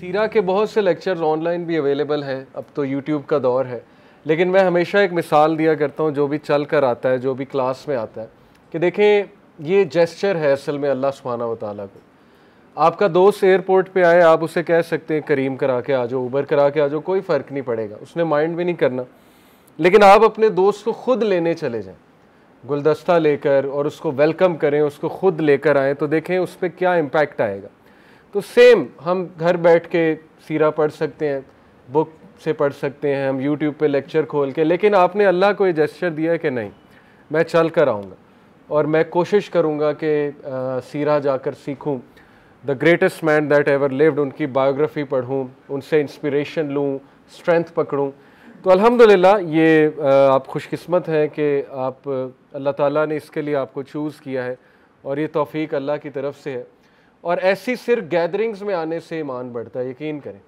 सीरा के बहुत से लेक्चर्स ऑनलाइन भी अवेलेबल हैं अब तो यूट्यूब का दौर है लेकिन मैं हमेशा एक मिसाल दिया करता हूँ जो भी चल कर आता है जो भी क्लास में आता है कि देखें ये जेस्चर है असल में अल्लाह सुबहाना वाली को आपका दोस्त एयरपोर्ट पे आए आप उसे कह सकते हैं करीम करा के आ जाओ उबर करा के आ जाओ कोई फ़र्क नहीं पड़ेगा उसने माइंड भी नहीं करना लेकिन आप अपने दोस्त को ख़ुद लेने चले जाएं गुलदस्ता लेकर और उसको वेलकम करें उसको ख़ुद लेकर आएँ तो देखें उस पर क्या इम्पैक्ट आएगा तो सेम हम घर बैठ के सीरा पढ़ सकते हैं बुक से पढ़ सकते हैं हम यूट्यूब पे लेक्चर खोल के लेकिन आपने अल्लाह को ये जेस्चर दिया है कि नहीं मैं चल कर आऊँगा और मैं कोशिश करूँगा कि सीरा जाकर सीखूँ the greatest man that ever lived उनकी बायोग्राफी पढ़ूँ उनसे इंस्पिरेशन लूँ स्ट्रेंथ पकड़ूँ तो अल्हम्दुलिल्लाह ये आप खुशकिस्मत हैं कि आप अल्लाह ताला ने इसके लिए आपको चूज़ किया है और ये तौफीक अल्लाह की तरफ से है और ऐसी सिर्फ गैदरिंग्स में आने से ईमान बढ़ता है यकीन करें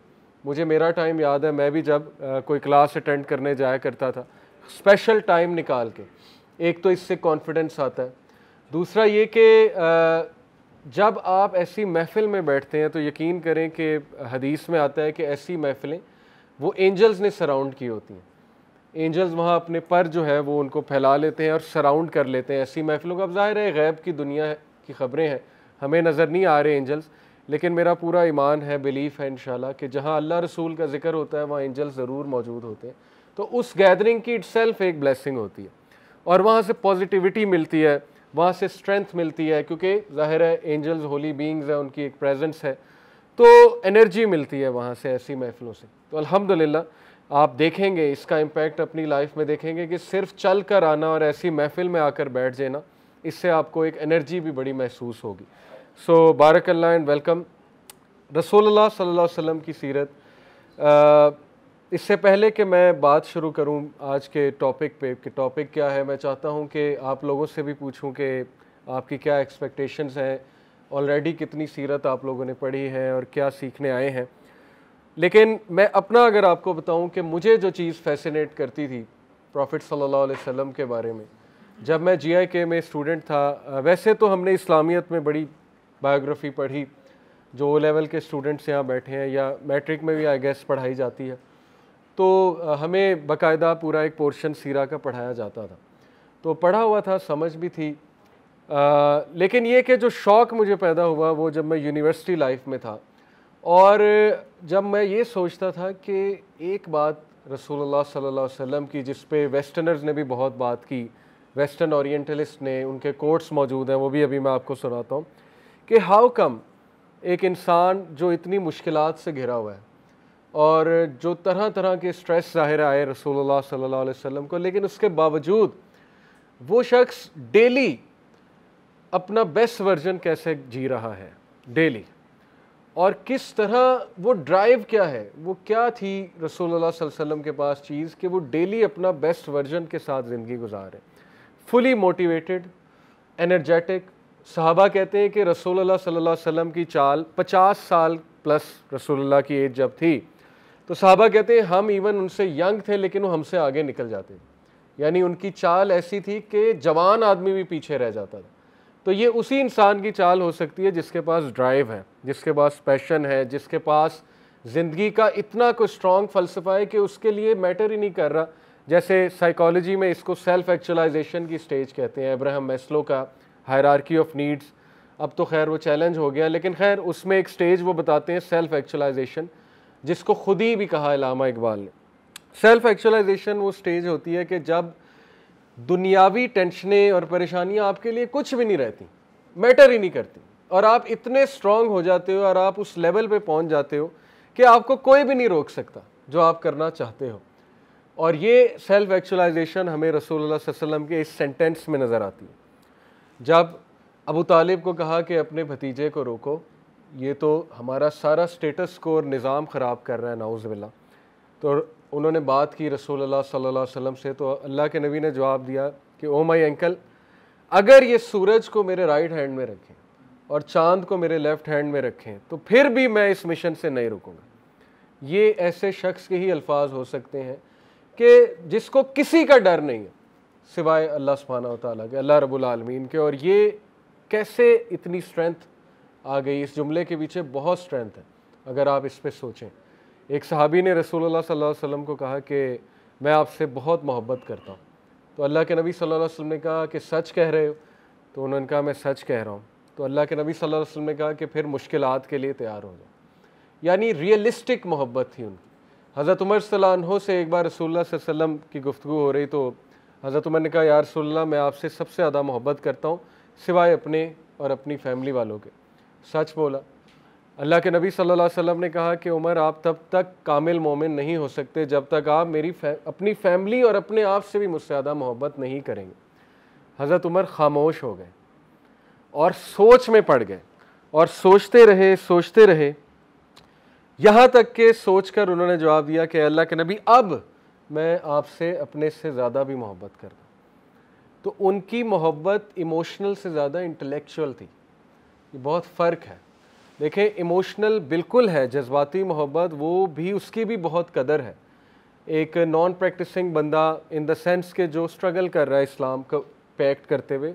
मुझे मेरा टाइम याद है मैं भी जब आ, कोई क्लास अटेंड करने जाया करता था स्पेशल टाइम निकाल के एक तो इससे कॉन्फिडेंस आता है दूसरा ये कि जब आप ऐसी महफ़िल में बैठते हैं तो यकीन करें कि हदीस में आता है कि ऐसी महफ़िलें वो एंजल्स ने सराउंड की होती हैं एंजल्स वहाँ अपने पर जो है वो उनको फैला लेते हैं और सराउंड कर लेते हैं ऐसी महफ़िलों का अब ज़ाहिर है गैब की दुनिया की खबरें हैं हमें नज़र नहीं आ रहे एंजल्स लेकिन मेरा पूरा ईमान है बिलीफ है इन कि जहाँ अल्लाह रसूल का जिक्र होता है वहाँ एंजल्स ज़रूर मौजूद होते हैं तो उस गैदरिंग की इट एक ब्लेसिंग होती है और वहाँ से पॉजिटिविटी मिलती है वहाँ से स्ट्रेंथ मिलती है क्योंकि ज़ाहिर है एंजल्स होली बींग्स हैं उनकी एक प्रेजेंस है तो एनर्जी मिलती है वहाँ से ऐसी महफ़िलों से तो अल्हम्दुलिल्लाह आप देखेंगे इसका इम्पेक्ट अपनी लाइफ में देखेंगे कि सिर्फ चल कर आना और ऐसी महफ़िल में आकर बैठ जाना इससे आपको एक एनर्जी भी बड़ी महसूस होगी सो बारक अल्लाह एंड वेलकम रसोल्ला सल्ला वसम की सीरत आ, इससे पहले कि मैं बात शुरू करूं आज के टॉपिक पे कि टॉपिक क्या है मैं चाहता हूं कि आप लोगों से भी पूछूं कि आपकी क्या एक्सपेक्टेशंस हैं ऑलरेडी कितनी सीरत आप लोगों ने पढ़ी है और क्या सीखने आए हैं लेकिन मैं अपना अगर आपको बताऊं कि मुझे जो चीज़ फैसिनेट करती थी प्रॉफिट सल्लल्लाहु अलैहि वसल्लम के बारे में जब मैं जी के में स्टूडेंट था वैसे तो हमने इस्लामियत में बड़ी बायोग्राफी पढ़ी जो ओ लेवल के स्टूडेंट्स यहाँ बैठे हैं या मैट्रिक में भी आई गेस पढ़ाई जाती है तो हमें बकायदा पूरा एक पोर्शन सीरा का पढ़ाया जाता था तो पढ़ा हुआ था समझ भी थी आ, लेकिन ये कि जो शौक़ मुझे पैदा हुआ वो जब मैं यूनिवर्सिटी लाइफ में था और जब मैं ये सोचता था कि एक बात रसूलुल्लाह सल्लल्लाहु अलैहि वसल्लम की जिस पे वेस्टर्नर्स ने भी बहुत बात की वेस्टर्न ओरिएंटलिस्ट ने उनके कोर्ट्स मौजूद हैं वो भी अभी मैं आपको सुनाता हूँ कि हाउ कम एक इंसान जो इतनी मुश्किल से घिरा हुआ है और जो तरह तरह के स्ट्रेस ज़ाहिर आए रसोल्ला सल्ला अलैहि को लेकिन उसके बावजूद वो शख्स डेली अपना बेस्ट वर्जन कैसे जी रहा है डेली और किस तरह वो ड्राइव क्या है वो क्या थी रसूलुल्लाह सल्लल्लाहु अलैहि वसल्लम के पास चीज़ कि वो डेली अपना बेस्ट वर्जन के साथ ज़िंदगी गुजारे फुली मोटिवेटेड एनर्जेटिक सहाबा कहते हैं कि रसोल्ला सल्ला वसम की चाल 50 साल प्लस रसोल्ला की एज जब थी तो सहाबा कहते हैं हम इवन उनसे यंग थे लेकिन वो हमसे आगे निकल जाते यानी उनकी चाल ऐसी थी कि जवान आदमी भी पीछे रह जाता था तो ये उसी इंसान की चाल हो सकती है जिसके पास ड्राइव है जिसके पास पैशन है जिसके पास ज़िंदगी का इतना कोई स्ट्रॉन्ग फ़लसफ़ा है कि उसके लिए मैटर ही नहीं कर रहा जैसे साइकोलॉजी में इसको सेल्फ एक्चुलाइजेशन की स्टेज कहते हैं अब्राहम मेस्लो का हायरार्की ऑफ नीड्स अब तो खैर वो चैलेंज हो गया लेकिन खैर उसमें एक स्टेज वो बताते हैं सेल्फ एक्चुलाइजेशन जिसको खुद ही भी कहा इलामा इकबाल ने सेल्फ एक्चुलाइजेशन वो स्टेज होती है कि जब दुनियावी टेंशनें और परेशानियां आपके लिए कुछ भी नहीं रहती मैटर ही नहीं करती और आप इतने स्ट्रांग हो जाते हो और आप उस लेवल पे पहुंच जाते हो कि आपको कोई भी नहीं रोक सकता जो आप करना चाहते हो और ये सेल्फ एक्चुलाइजेशन हमें रसूलुल्लाह वसल्लम के इस सेंटेंस में नज़र आती है जब अबू तालिब को कहा कि अपने भतीजे को रोको ये तो हमारा सारा स्टेटस को और निज़ाम ख़राब कर रहा है बिल्ला तो उन्होंने बात की रसूल सल्ला वसम से तो अल्लाह के नबी ने जवाब दिया कि ओ माई अंकल अगर ये सूरज को मेरे राइट हैंड में रखें और चांद को मेरे लेफ़्ट हैंड में रखें तो फिर भी मैं इस मिशन से नहीं रुकूँगा ये ऐसे शख्स के ही अल्फाज हो सकते हैं कि जिसको किसी का डर नहीं है सिवाय अल्लाह सुबहाना ताली के अल्लाह रबालमीन के और ये कैसे इतनी स्ट्रेंथ आ गई इस जुमले के पीछे बहुत स्ट्रेंथ है अगर आप इस पर सोचें एक सहाबी ने रसूलुल्लाह सल्लल्लाहु अलैहि वसल्लम को कहा कि मैं आपसे बहुत मोहब्बत करता हूँ तो अल्लाह के नबी सल्लल्लाहु अलैहि वसल्लम ने कहा कि सच कह रहे हो तो उन्होंने कहा मैं सच कह रहा हूँ तो अल्लाह के नबी सल्लल्लाहु अलैहि वसल्लम ने कहा कि फिर मुश्किल के लिए तैयार हो जाओ यानी रियलिस्टिक मोहब्बत थी उनकी हज़रत उमर सलानों से एक बार रसूल वसल्लम की गुफ्तु हो रही तो हज़रत उमर ने कहा यार रसोल्ला मैं आपसे सबसे ज़्यादा मोहब्बत करता हूँ सिवाय अपने और अपनी फैमिली वालों के सच बोला अल्लाह के नबी सल्लल्लाहु अलैहि वसल्लम ने कहा कि उमर आप तब तक कामिल मोमिन नहीं हो सकते जब तक आप मेरी फै, अपनी फैमिली और अपने आप से भी मुझसे ज़्यादा मोहब्बत नहीं करेंगे हज़रत उमर खामोश हो गए और सोच में पड़ गए और सोचते रहे सोचते रहे यहाँ तक के कर उन्होंने जवाब दिया कि अल्लाह के नबी अब मैं आपसे अपने से ज़्यादा भी मोहब्बत करता तो उनकी मोहब्बत इमोशनल से ज़्यादा इंटेलेक्चुअल थी ये बहुत फ़र्क है देखें इमोशनल बिल्कुल है जज्बाती मोहब्बत वो भी उसकी भी बहुत कदर है एक नॉन प्रैक्टिसिंग बंदा इन द सेंस के जो स्ट्रगल कर रहा है इस्लाम को पैक्ट करते हुए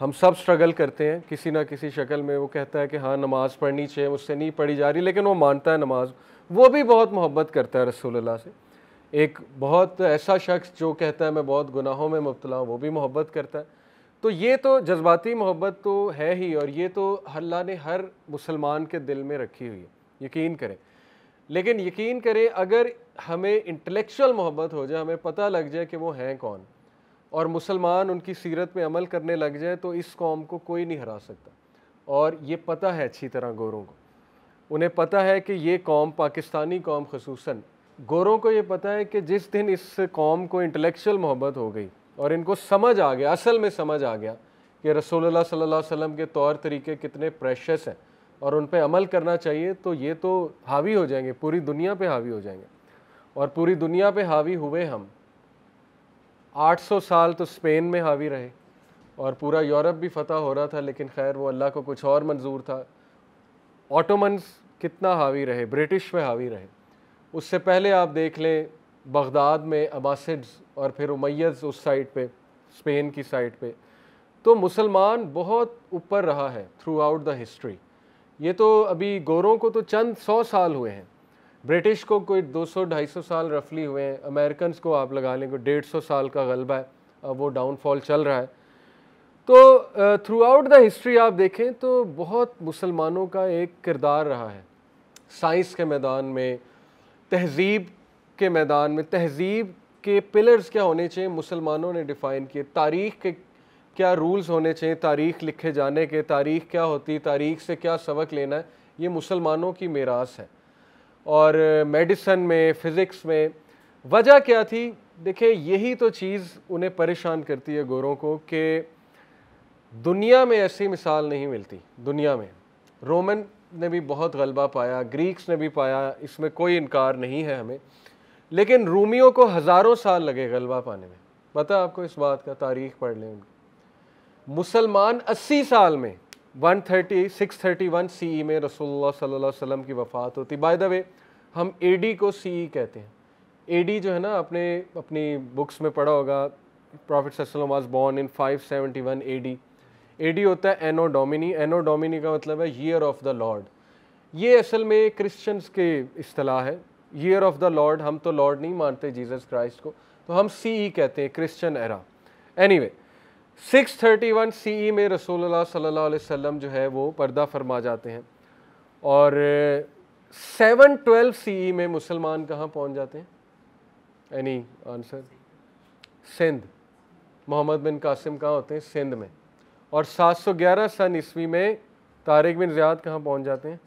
हम सब स्ट्रगल करते हैं किसी ना किसी शक्ल में वो कहता है कि हाँ नमाज़ पढ़नी चाहिए मुझसे नहीं पढ़ी जा रही लेकिन वो मानता है नमाज वो भी बहुत मोहब्बत करता है रसूलुल्लाह से एक बहुत ऐसा शख्स जो कहता है मैं बहुत गुनाहों में मुबतला हूँ वो भी मोहब्बत करता है तो ये तो जज्बाती मोहब्बत तो है ही और ये तो अल्लाह ने हर मुसलमान के दिल में रखी हुई है यकीन करें लेकिन यकीन करें अगर हमें इंटेलेक्चुअल मोहब्बत हो जाए हमें पता लग जाए कि वो हैं कौन और मुसलमान उनकी सीरत में अमल करने लग जाए तो इस कौम को कोई नहीं हरा सकता और ये पता है अच्छी तरह गोरों को उन्हें पता है कि ये कौम पाकिस्तानी कौम खसूस गोरों को ये पता है कि जिस दिन इस कौम को इंटेलेक्चुअल मोहब्बत हो गई और इनको समझ आ गया असल में समझ आ गया कि रसोल्ला सल्ला वसम के तौर तरीके कितने प्रेशस हैं और उन पर अमल करना चाहिए तो ये तो हावी हो जाएंगे पूरी दुनिया पे हावी हो जाएंगे और पूरी दुनिया पे हावी हुए हम 800 साल तो स्पेन में हावी रहे और पूरा यूरोप भी फतह हो रहा था लेकिन खैर वो अल्लाह को कुछ और मंजूर था ऑटोमन्स कितना हावी रहे ब्रिटिश में हावी रहे उससे पहले आप देख लें बगदाद में अबासिड्स और फिर उमैस उस साइड पे स्पेन की साइड पे तो मुसलमान बहुत ऊपर रहा है थ्रू आउट द हिस्ट्री ये तो अभी गोरों को तो चंद सौ साल हुए हैं ब्रिटिश को कोई 200-250 साल रफली हुए हैं अमेरिकन को आप लगा लें कोई डेढ़ सौ साल का गलबा है अब वो डाउनफॉल चल रहा है तो थ्रू आउट द हिस्ट्री आप देखें तो बहुत मुसलमानों का एक किरदार रहा है साइंस के मैदान में तहज़ीब के मैदान में तहज़ीब के पिलर्स क्या होने चाहिए मुसलमानों ने डिफ़ाइन किए तारीख़ के क्या रूल्स होने चाहिए तारीख़ लिखे जाने के तारीख़ क्या होती तारीख़ से क्या सबक लेना है ये मुसलमानों की मीरास है और मेडिसन में फ़िज़िक्स में वजह क्या थी देखिए यही तो चीज़ उन्हें परेशान करती है गोरों को कि दुनिया में ऐसी मिसाल नहीं मिलती दुनिया में रोमन ने भी बहुत गलबा पाया ग्रीक्स ने भी पाया इसमें कोई इनकार नहीं है हमें लेकिन रूमियों को हज़ारों साल लगे गलबा पाने में पता आपको इस बात का तारीख पढ़ लें उनकी मुसलमान 80 साल में 130 631 सीई में रसोल्ला सल्ला अलैहि की वफ़ात होती बाय द वे हम ए डी को सी ई e कहते हैं ए डी जो है ना आपने अपनी बुक्स में पढ़ा होगा प्रॉफिट वॉज बॉर्न इन 571 डी एडी होता है एनो डोमिनी एनो डोमिनी का मतलब है ईयर ऑफ द लॉर्ड ये असल में क्रिश्चियंस के अतलाह है ईयर ऑफ द लॉर्ड हम तो लॉर्ड नहीं मानते जीसस क्राइस्ट को तो हम सी ई e कहते हैं Christian era anyway six thirty one C E में रसोल्ला सल्ला वसम जो है वो पर्दा फरमा जाते हैं और सेवन ट्वेल्व सी ई में मुसलमान कहाँ पहुँच जाते हैं any answer Sindh Muhammad bin Qasim कहाँ होते हैं सिंध में और 711 सन ईस्वी में तारिक बिन ज़ियाद कहाँ पहुँच जाते हैं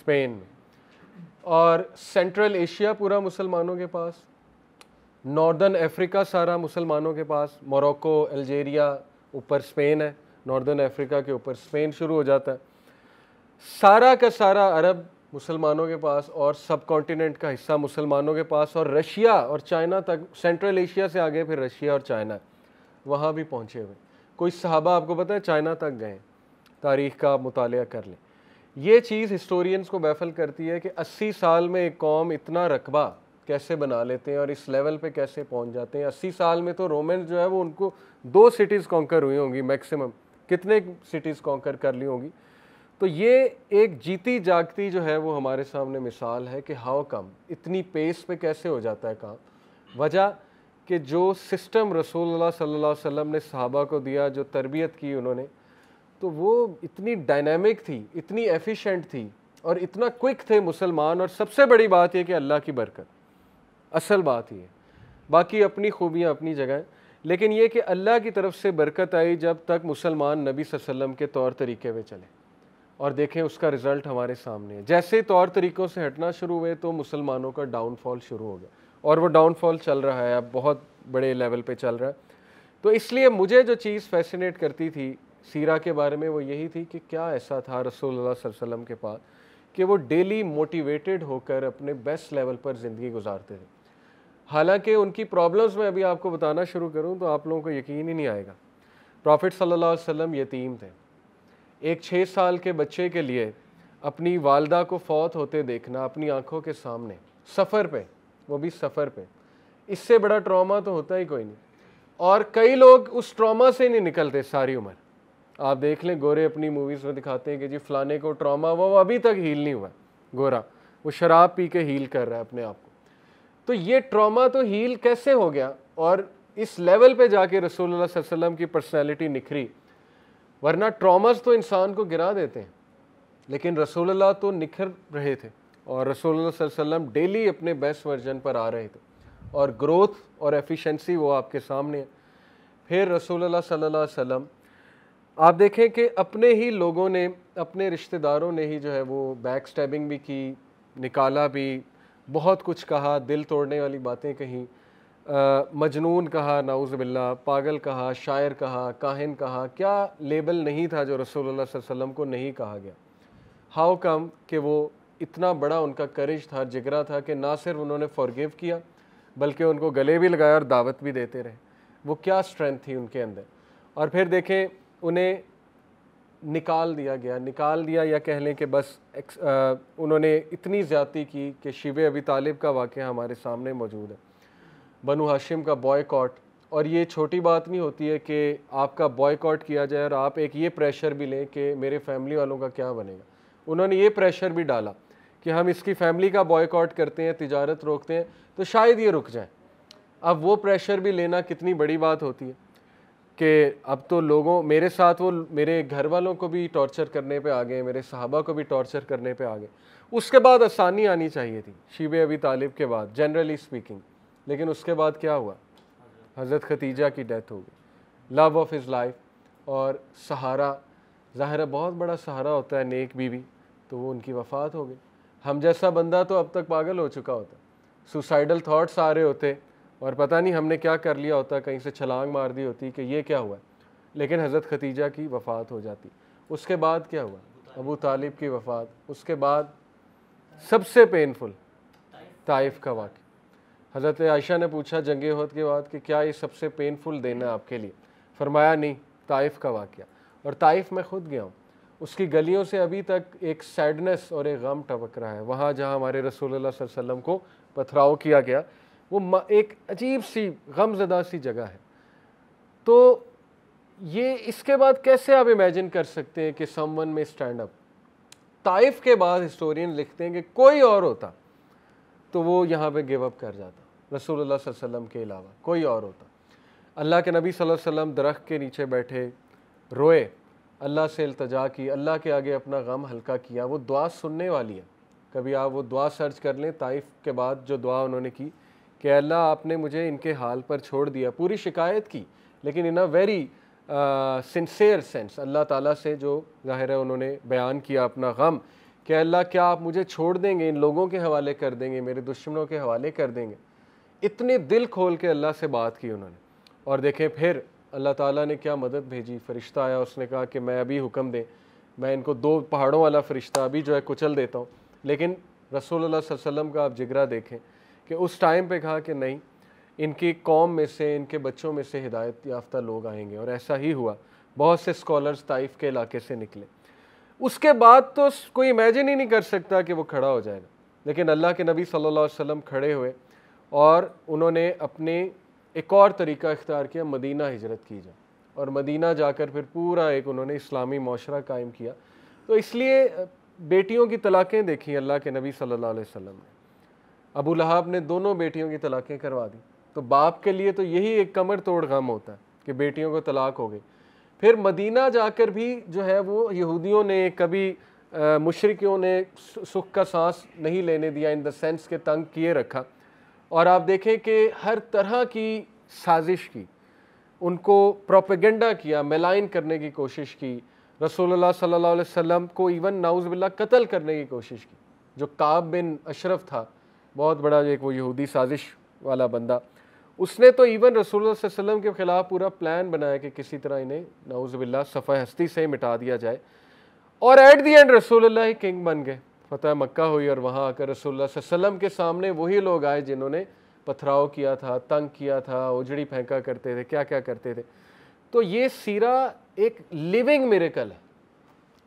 स्पेन में और सेंट्रल एशिया पूरा मुसलमानों के पास नॉर्दर्न अफ्रीका सारा मुसलमानों के पास मोरक्को अल्जीरिया ऊपर स्पेन है नॉर्दर्न अफ्रीका के ऊपर स्पेन शुरू हो जाता है सारा का सारा अरब मुसलमानों के पास और सब कॉन्टीनेंट का हिस्सा मुसलमानों के पास और रशिया और चाइना तक सेंट्रल एशिया से आगे फिर रशिया और चाइना वहाँ भी पहुँचे हुए कोई सहाबा आपको पता है चाइना तक गए तारीख़ का मुताल कर लें ये चीज़ हिस्टोरियंस को बैफल करती है कि 80 साल में एक कौम इतना रकबा कैसे बना लेते हैं और इस लेवल पे कैसे पहुंच जाते हैं 80 साल में तो रोमन जो है वो उनको दो सिटीज़ कॉन्कर हुई होंगी मैक्सिमम कितने सिटीज़ कॉन्कर कर ली होंगी तो ये एक जीती जागती जो है वो हमारे सामने मिसाल है कि हाउ कम इतनी पेस पे कैसे हो जाता है काम वजह कि जो सिस्टम रसूल सल्ला वम ने सहाबा को दिया जो तरबियत की उन्होंने तो वो इतनी डायनामिक थी इतनी एफिशिएंट थी और इतना क्विक थे मुसलमान और सबसे बड़ी बात यह कि अल्लाह की बरकत असल बात ये बाकी अपनी खूबियाँ अपनी जगह लेकिन ये कि अल्लाह की तरफ से बरकत आई जब तक मुसलमान नबी वसल्लम के तौर तरीके में चले और देखें उसका रिज़ल्ट हमारे सामने है जैसे तौर तरीक़ों से हटना शुरू हुए तो मुसलमानों का डाउनफॉल शुरू हो गया और वो डाउनफॉल चल रहा है अब बहुत बड़े लेवल पे चल रहा है तो इसलिए मुझे जो चीज़ फैसिनेट करती थी सीरा के बारे में वो यही थी कि क्या ऐसा था रसोल्ला वसल्लम के पास कि वो डेली मोटिवेटेड होकर अपने बेस्ट लेवल पर ज़िंदगी गुजारते थे हालांकि उनकी प्रॉब्लम्स मैं अभी आपको बताना शुरू करूं तो आप लोगों को यकीन ही नहीं आएगा प्रॉफिट सल्लल्लाहु अलैहि वसल्लम यतीम थे एक छः साल के बच्चे के लिए अपनी वालदा को फौत होते देखना अपनी आंखों के सामने सफ़र पे वो भी सफ़र पे इससे बड़ा ट्रॉमा तो होता ही कोई नहीं और कई लोग उस ट्रॉमा से नहीं निकलते सारी उम्र आप देख लें गोरे अपनी मूवीज़ में दिखाते हैं कि जी फलाने को ट्रॉमा हुआ वो अभी तक हील नहीं हुआ गोरा वो शराब पी के हील कर रहा है अपने आप को तो ये ट्रॉमा तो हील कैसे हो गया और इस लेवल पे जाके रसूलुल्लाह वसल्लम की पर्सनैलिटी निखरी वरना ट्रॉमास तो इंसान को गिरा देते हैं लेकिन रसूलुल्लाह तो निखर रहे थे और रसोल्ला डेली अपने बेस्ट वर्जन पर आ रहे थे और ग्रोथ और एफिशिएंसी वो आपके सामने है फिर रसोल्ला सल्ला वसम आप देखें कि अपने ही लोगों ने अपने रिश्तेदारों ने ही जो है वो बैक स्टैबिंग भी की निकाला भी बहुत कुछ कहा दिल तोड़ने वाली बातें कहीं मजनून कहा नाउज़बिल्ला पागल कहा शायर कहा काहिन कहा क्या लेबल नहीं था जो रसोल्ला वसम को नहीं कहा गया हाउ कम कि वो इतना बड़ा उनका करेज था जिगरा था कि ना सिर्फ उन्होंने फॉरगिव किया बल्कि उनको गले भी लगाया और दावत भी देते रहे वो क्या स्ट्रेंथ थी उनके अंदर और फिर देखें उन्हें निकाल दिया गया निकाल दिया या कह लें कि बस एक्स, आ, उन्होंने इतनी ज़्यादी की कि शिव अबी तालिब का वाक़ हमारे सामने मौजूद है बनु हाशिम का बॉयकॉट और ये छोटी बात नहीं होती है कि आपका बॉयकॉट किया जाए और आप एक ये प्रेशर भी लें कि मेरे फैमिली वालों का क्या बनेगा उन्होंने ये प्रेशर भी डाला कि हम इसकी फैमिली का बॉयकॉट करते हैं तिजारत रोकते हैं तो शायद ये रुक जाए अब वो प्रेशर भी लेना कितनी बड़ी बात होती है कि अब तो लोगों मेरे साथ वो मेरे घर वालों को भी टॉर्चर करने पे आ गए मेरे साहबा को भी टॉर्चर करने पे आ गए उसके बाद आसानी आनी चाहिए थी शिब अबी तालिब के बाद जनरली स्पीकिंग लेकिन उसके बाद क्या हुआ हज़रत खतीजा की डेथ हो गई लव ऑफ़ हिज़ लाइफ और सहारा ज़ाहिर बहुत बड़ा सहारा होता है नेक बीवी तो वो उनकी वफ़ात हो गई हम जैसा बंदा तो अब तक पागल हो चुका होता सुसाइडल थाट्स आ रहे होते और पता नहीं हमने क्या कर लिया होता कहीं से छलांग मार दी होती कि ये क्या हुआ लेकिन हज़रत खतीजा की वफ़ात हो जाती उसके बाद क्या हुआ अबू तालिब की वफ़ात उसके बाद सबसे पेनफुल ताइफ का वाक्य हज़रत आयशा ने पूछा जंग हद के बाद कि क्या ये सबसे पेनफुल देना आपके लिए फरमाया नहीं ताइफ का वाक़ और ताइफ मैं ख़ुद गया हूँ उसकी गलियों से अभी तक एक सैडनेस और एक गम टपक रहा है वहाँ जहाँ हमारे रसोल्ला वसम को पथराव किया गया वो एक अजीब सी गमजदा सी जगह है तो ये इसके बाद कैसे आप इमेजिन कर सकते हैं कि समवन में स्टैंड अप ताइफ के बाद हिस्टोरियन लिखते हैं कि कोई और होता तो वो यहाँ पे गिव अप कर जाता रसूलुल्लाह वसल्लम के अलावा कोई और होता अल्लाह के नबी वसल्लम दरख्त के नीचे बैठे रोए अल्लाह से अल्तजा की अल्लाह के आगे अपना गम हल्का किया वो दुआ सुनने वाली है कभी आप वो दुआ सर्च कर लें ताइफ के बाद जो दुआ उन्होंने की कि अल्लाह आपने मुझे इनके हाल पर छोड़ दिया पूरी शिकायत की लेकिन in a very sincere sense अल्लाह ताला से जो ज़ाहिर है उन्होंने बयान किया अपना गम कि अल्लाह क्या आप मुझे छोड़ देंगे इन लोगों के हवाले कर देंगे मेरे दुश्मनों के हवाले कर देंगे इतने दिल खोल के अल्लाह से बात की उन्होंने और देखें फिर अल्लाह ताला ने क्या मदद भेजी फ़रिश्ता आया उसने कहा कि मैं अभी हुक्म दें मैं इनको दो पहाड़ों वाला फ़रिश्ता अभी जो है कुचल देता हूँ लेकिन रसोल्ला का आप जिगरा देखें कि उस टाइम पर कहा कि नहीं इनकी कौम में से इनके बच्चों में से हिदायत याफ्ता लोग आएंगे और ऐसा ही हुआ बहुत से स्कॉलर्स ताइफ के इलाके से निकले उसके बाद तो कोई इमेजिन ही नहीं कर सकता कि वो खड़ा हो जाएगा लेकिन अल्लाह के नबी सल्लल्लाहु अलैहि वसल्लम खड़े हुए और उन्होंने अपनी एक और तरीका इख्तियार किया मदीना हिजरत की जाए और मदीना जाकर फिर पूरा एक उन्होंने इस्लामी माशरा कायम किया तो इसलिए बेटियों की तलाक़ें देखी अल्लाह के नबी सल्लल्लाहु अलैहि वसल्लम ने अबू लहाब ने दोनों बेटियों की तलाक़ें करवा दी तो बाप के लिए तो यही एक कमर तोड़ गम होता है कि बेटियों को तलाक हो गई फिर मदीना जाकर भी जो है वो यहूदियों ने कभी मशरक़ियों ने सुख का सांस नहीं लेने दिया इन द सेंस के तंग किए रखा और आप देखें कि हर तरह की साजिश की उनको प्रोपेगेंडा किया मेलाइन करने की कोशिश की रसोल्ला सल्ला वसम को इवन नाउज़बिल्ला कत्ल करने की कोशिश की जो काब बिन अशरफ था बहुत बड़ा एक वो यहूदी साजिश वाला बंदा उसने तो इवन रसोल्ला वसम के ख़िलाफ़ पूरा प्लान बनाया कि किसी तरह इन्हें नाउज़बिल्ला सफ़ा हस्ती से मिटा दिया जाए और एट दी एंड रसोल्ला ही किंग बन गए फतह मक्का हुई और वहाँ आकर रसोल्ला वसम के सामने वही लोग आए जिन्होंने पथराव किया था तंग किया था उजड़ी फेंका करते थे क्या क्या करते थे तो ये सीरा एक लिविंग मेरेकल है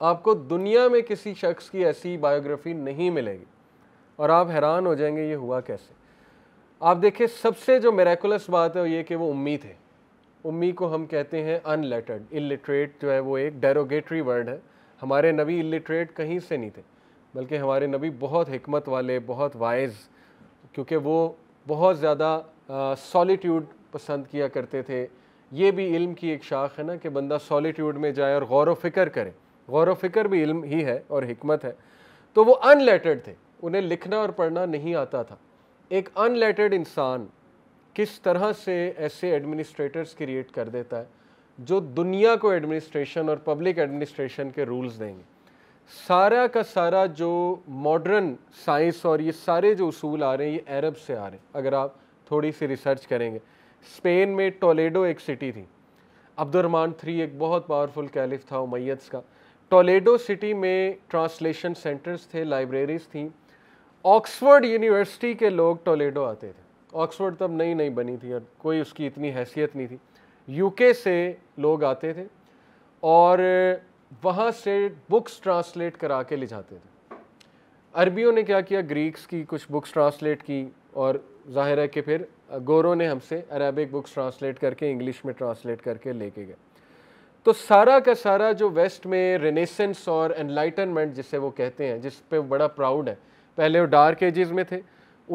आपको दुनिया में किसी शख्स की ऐसी बायोग्राफी नहीं मिलेगी और आप हैरान हो जाएंगे ये हुआ कैसे आप देखिए सबसे जो मेरेकुलस बात है वो ये कि वो उम्मी थे उम्मी को हम कहते हैं अनलेटर्ड इलिटरेट जो है वो एक डेरोगेटरी वर्ड है हमारे नबी इलिटरेट कहीं से नहीं थे बल्कि हमारे नबी बहुत हमत वाले बहुत वाइज क्योंकि वो बहुत ज़्यादा सॉलीट्यूड पसंद किया करते थे ये भी इल्म की एक शाख है ना कि बंदा सॉलीट्यूड में जाए और गौर फिक्र करे गौर फिक्र भी इल्म ही है और हमत है तो वो अनलेटर्ड थे उन्हें लिखना और पढ़ना नहीं आता था एक अनलेटर्ड इंसान किस तरह से ऐसे एडमिनिस्ट्रेटर्स क्रिएट कर देता है जो दुनिया को एडमिनिस्ट्रेशन और पब्लिक एडमिनिस्ट्रेशन के रूल्स देंगे सारा का सारा जो मॉडर्न साइंस और ये सारे जो असूल आ रहे हैं ये अरब से आ रहे हैं अगर आप थोड़ी सी रिसर्च करेंगे स्पेन में टोलेडो एक सिटी थी अब्दुलरमान थ्री एक बहुत पावरफुल कैलिफ था उमैयद्स का टोलेडो सिटी में ट्रांसलेशन सेंटर्स थे लाइब्रेरीज थी ऑक्सफोर्ड यूनिवर्सिटी के लोग टोलेडो आते थे ऑक्सफोर्ड तब नई नई बनी थी और कोई उसकी इतनी हैसियत नहीं थी यूके से लोग आते थे और वहाँ से बुक्स ट्रांसलेट करा के ले जाते थे अरबियों ने क्या किया ग्रीक्स की कुछ बुक्स ट्रांसलेट की और जाहिर है कि फिर गोरों ने हमसे अरेबिक बुक्स ट्रांसलेट करके इंग्लिश में ट्रांसलेट करके लेके गए तो सारा का सारा जो वेस्ट में रेनेसेंस और एनलाइटनमेंट जिसे वो कहते हैं जिस पे बड़ा प्राउड है पहले वो डार्क एजेस में थे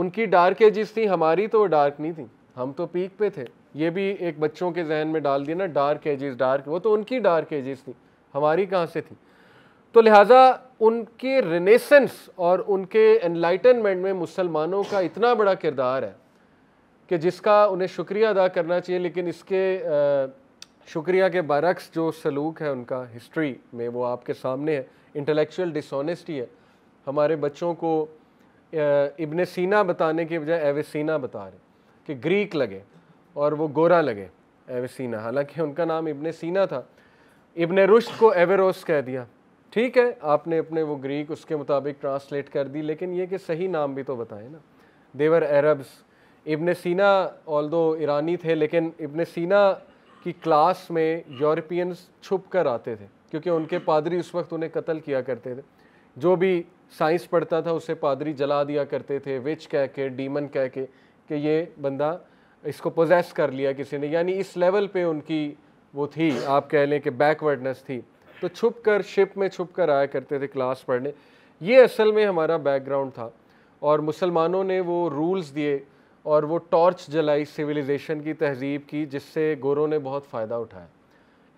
उनकी डार्क एजेस थी हमारी तो वो डार्क नहीं थी हम तो पीक पे थे ये भी एक बच्चों के जहन में डाल दिया ना डार्क एजेस डार्क वो तो उनकी डार्क एजेस थी हमारी कहाँ से थी तो लिहाजा उनके रिनेसेंस और उनके एनलाइटनमेंट में मुसलमानों का इतना बड़ा किरदार है कि जिसका उन्हें शुक्रिया अदा करना चाहिए लेकिन इसके शुक्रिया के बरक्स जो सलूक है उनका हिस्ट्री में वो आपके सामने है इंटेलेक्चुअल डिसऑनेस्टी है हमारे बच्चों को इबन सीना बताने के बजाय एवसना बता रहे कि ग्रीक लगे और वो गोरा लगे एवसना हालांकि उनका नाम इबन सीना था इबन रुश को एवेरोस कह दिया ठीक है आपने अपने वो ग्रीक उसके मुताबिक ट्रांसलेट कर दी लेकिन ये कि सही नाम भी तो बताए ना देवर अरब्स इबन सीना ऑल दो ईरानी थे लेकिन इबन सीना की क्लास में यूरोपियंस छुप कर आते थे क्योंकि उनके पादरी उस वक्त उन्हें कत्ल किया करते थे जो भी साइंस पढ़ता था उसे पादरी जला दिया करते थे विच कह के डीमन कह के कि ये बंदा इसको पोजेस कर लिया किसी ने यानी इस लेवल पे उनकी वो थी आप कह लें कि बैकवर्डनेस थी तो छुप कर शिप में छुप कर आया करते थे क्लास पढ़ने ये असल में हमारा बैकग्राउंड था और मुसलमानों ने वो रूल्स दिए और वो टॉर्च जलाई सिविलाइजेशन की तहजीब की जिससे गोरों ने बहुत फ़ायदा उठाया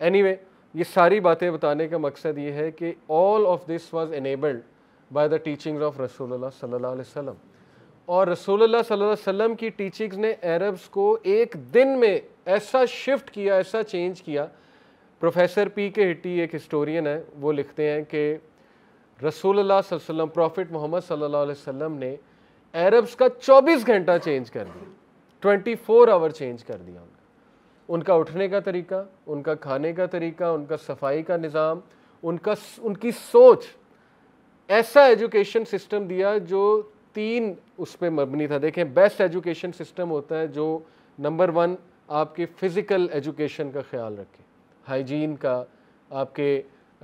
एनीवे anyway, ये सारी बातें बताने का मकसद ये है कि all of this was enabled by the teachings of रसूलुल्लाह सल्लल्लाहु अलैहि वसल्लम और रसूलुल्लाह सल्लल्लाहु अलैहि वसल्लम की टीचिंग्स ने अरब्स को एक दिन में ऐसा शिफ्ट किया ऐसा चेंज किया प्रोफेसर पी के हिट्टी एक हिस्टोरियन है वो लिखते हैं कि रसूलुल्लाह वसल्लम प्रॉफिट मोहम्मद सल्लल्लाहु अलैहि वसल्लम ने अरब्स का 24 घंटा चेंज कर दिया 24 आवर चेंज कर दिया उनका उनका उठने का तरीका उनका खाने का तरीका उनका सफाई का निज़ाम उनका उनकी सोच ऐसा एजुकेशन सिस्टम दिया जो तीन उस पर मबनी था देखें बेस्ट एजुकेशन सिस्टम होता है जो नंबर वन आपके फ़िज़िकल एजुकेशन का ख्याल रखे हाइजीन का आपके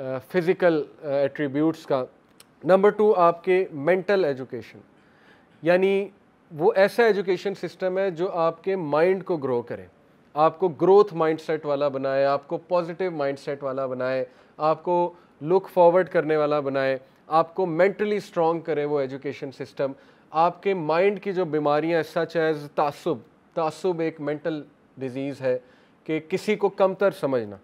फ़िज़िकल एट्रीब्यूट्स का नंबर टू आपके मेंटल एजुकेशन यानी वो ऐसा एजुकेशन सिस्टम है जो आपके माइंड को ग्रो करे आपको ग्रोथ माइंडसेट वाला बनाए आपको पॉजिटिव माइंडसेट वाला बनाए आपको लुक फॉरवर्ड करने वाला बनाए आपको मेंटली स्ट्रॉन्ग करे वो एजुकेशन सिस्टम आपके माइंड की जो बीमारियां सच एज तासुब तासुब एक मेंटल डिजीज़ है कि किसी को कमतर समझना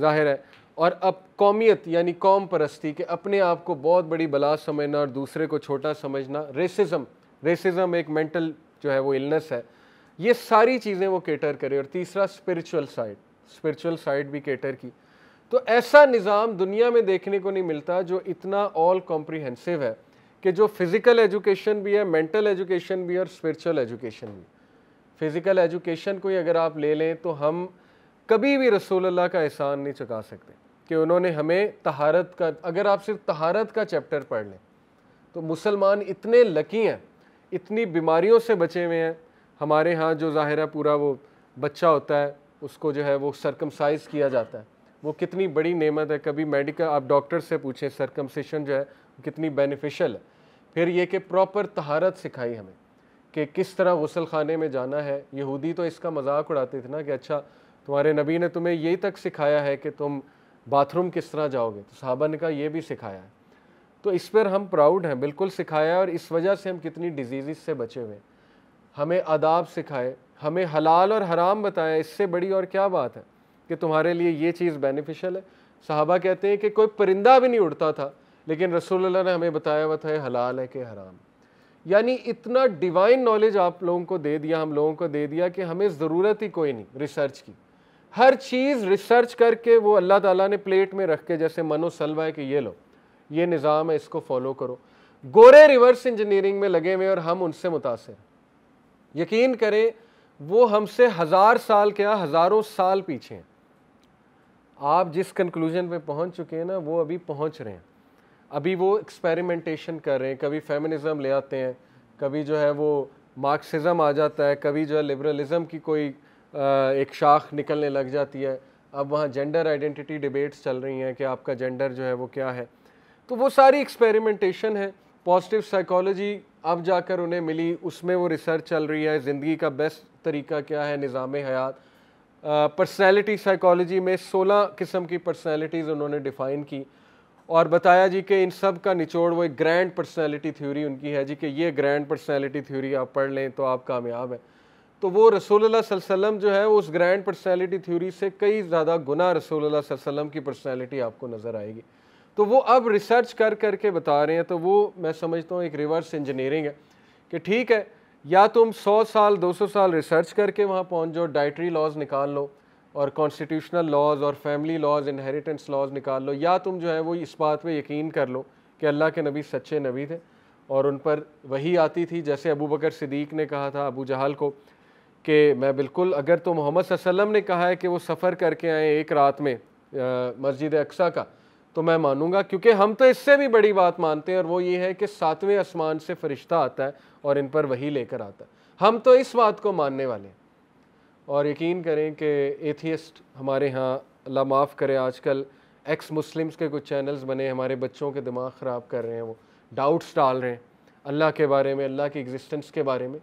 जाहिर है और अब कौमियत यानी कौम परस्ती के अपने आप को बहुत बड़ी बला समझना और दूसरे को छोटा समझना रेसिज्म रेसिज़म एक मेंटल जो है वो इलनेस है ये सारी चीज़ें वो केटर करे और तीसरा स्पिरिचुअल साइड स्पिरिचुअल साइड भी केटर की तो ऐसा निज़ाम दुनिया में देखने को नहीं मिलता जो इतना ऑल कॉम्प्रीहेंसिव है कि जो फिज़िकल एजुकेशन भी है मेंटल एजुकेशन भी और स्पिरिचुअल एजुकेशन भी फ़िज़िकल एजुकेशन को ही अगर आप ले लें तो हम कभी भी रसूलुल्लाह का एहसान नहीं चुका सकते कि उन्होंने हमें तहारत का अगर आप सिर्फ तहारत का चैप्टर पढ़ लें तो मुसलमान इतने लकी हैं इतनी बीमारियों से बचे हुए हैं हमारे यहाँ जो ज़ाहिर है पूरा वो बच्चा होता है उसको जो है वो सरकमसाइज किया जाता है वो कितनी बड़ी नेमत है कभी मेडिकल आप डॉक्टर से पूछें सरकमसेशन जो है कितनी बेनिफिशियल है फिर ये कि प्रॉपर तहारत सिखाई हमें कि किस तरह गसल खाने में जाना है यहूदी तो इसका मजाक उड़ाते थे ना कि अच्छा तुम्हारे नबी ने तुम्हें यही तक सिखाया है कि तुम बाथरूम किस तरह जाओगे तो साहबा ने कहा यह भी सिखाया है तो इस पर हम प्राउड हैं बिल्कुल सिखाया है और इस वजह से हम कितनी डिजीज़ से बचे हुए हमें आदाब सिखाए हमें हलाल और हराम बताया इससे बड़ी और क्या बात है कि तुम्हारे लिए ये चीज़ बेनिफिशियल है साहबा कहते हैं कि कोई परिंदा भी नहीं उड़ता था लेकिन रसोल्ला ने हमें बताया हुआ था हलाल है कि हराम यानी इतना डिवाइन नॉलेज आप लोगों को दे दिया हम लोगों को दे दिया कि हमें ज़रूरत ही कोई नहीं रिसर्च की हर चीज़ रिसर्च करके वो अल्लाह ताला ने प्लेट में रख के जैसे मनो सलवा है कि ये लो ये निज़ाम है इसको फॉलो करो गोरे रिवर्स इंजीनियरिंग में लगे हुए और हम उनसे मुतासर यकीन करें वो हमसे हज़ार साल क्या हज़ारों साल पीछे हैं आप जिस कंक्लूजन पे पहुंच चुके हैं ना वो अभी पहुंच रहे हैं अभी वो एक्सपेरिमेंटेशन कर रहे हैं कभी फेमिनिज्म ले आते हैं कभी जो है वो मार्क्सिज्म आ जाता है कभी जो है लिबरलिज्म की कोई एक शाख निकलने लग जाती है अब वहाँ जेंडर आइडेंटिटी डिबेट्स चल रही हैं कि आपका जेंडर जो है वो क्या है तो वो सारी एक्सपेरिमेंटेशन है पॉजिटिव साइकोलॉजी अब जाकर उन्हें मिली उसमें वो रिसर्च चल रही है ज़िंदगी का बेस्ट तरीका क्या है निज़ाम हयात पर्सनैलिटी uh, साइकोलॉजी में 16 किस्म की पर्सनैलिटीज़ उन्होंने डिफ़ाइन की और बताया जी कि इन सब का निचोड़ वो एक ग्रैंड पर्सनैलिटी थ्योरी उनकी है जी कि ये ग्रैंड पर्सनैलिटी थ्योरी आप पढ़ लें तो आप कामयाब हैं तो वो रसूलुल्लाह जो है उस ग्रैंड पर्सनैलिटी थ्योरी से कई ज़्यादा गुना रसूलुल्लाह की पर्सनैलिटी आपको नज़र आएगी तो वो अब रिसर्च कर करके बता रहे हैं तो वो मैं समझता हूँ एक रिवर्स इंजीनियरिंग है कि ठीक है या तुम 100 साल 200 साल रिसर्च करके वहाँ पहुँच जाओ डाइटरी लॉज निकाल लो और कॉन्स्टिट्यूशनल लॉज और फैमिली लॉज इनहेरिटेंस लॉज निकाल लो या तुम जो है वो इस बात पे यकीन कर लो कि अल्लाह के नबी सच्चे नबी थे और उन पर वही आती थी जैसे अबू बकर सिद्दीक ने कहा था अबू जहाल को कि मैं बिल्कुल अगर तो मोहम्मद वसल्लम ने कहा है कि वो सफ़र करके आए एक रात में मस्जिद अक्सा का तो मैं मानूंगा क्योंकि हम तो इससे भी बड़ी बात मानते हैं और वो ये है कि सातवें आसमान से फरिश्ता आता है और इन पर वही लेकर आता है हम तो इस बात को मानने वाले हैं और यकीन करें कि एथियस्ट हमारे यहाँ अल्लाह माफ़ करे आजकल एक्स मुस्लिम्स के कुछ चैनल्स बने हमारे बच्चों के दिमाग ख़राब कर रहे हैं वो डाउट्स डाल रहे हैं अल्लाह के बारे में अल्लाह की एग्जिस्टेंस के बारे में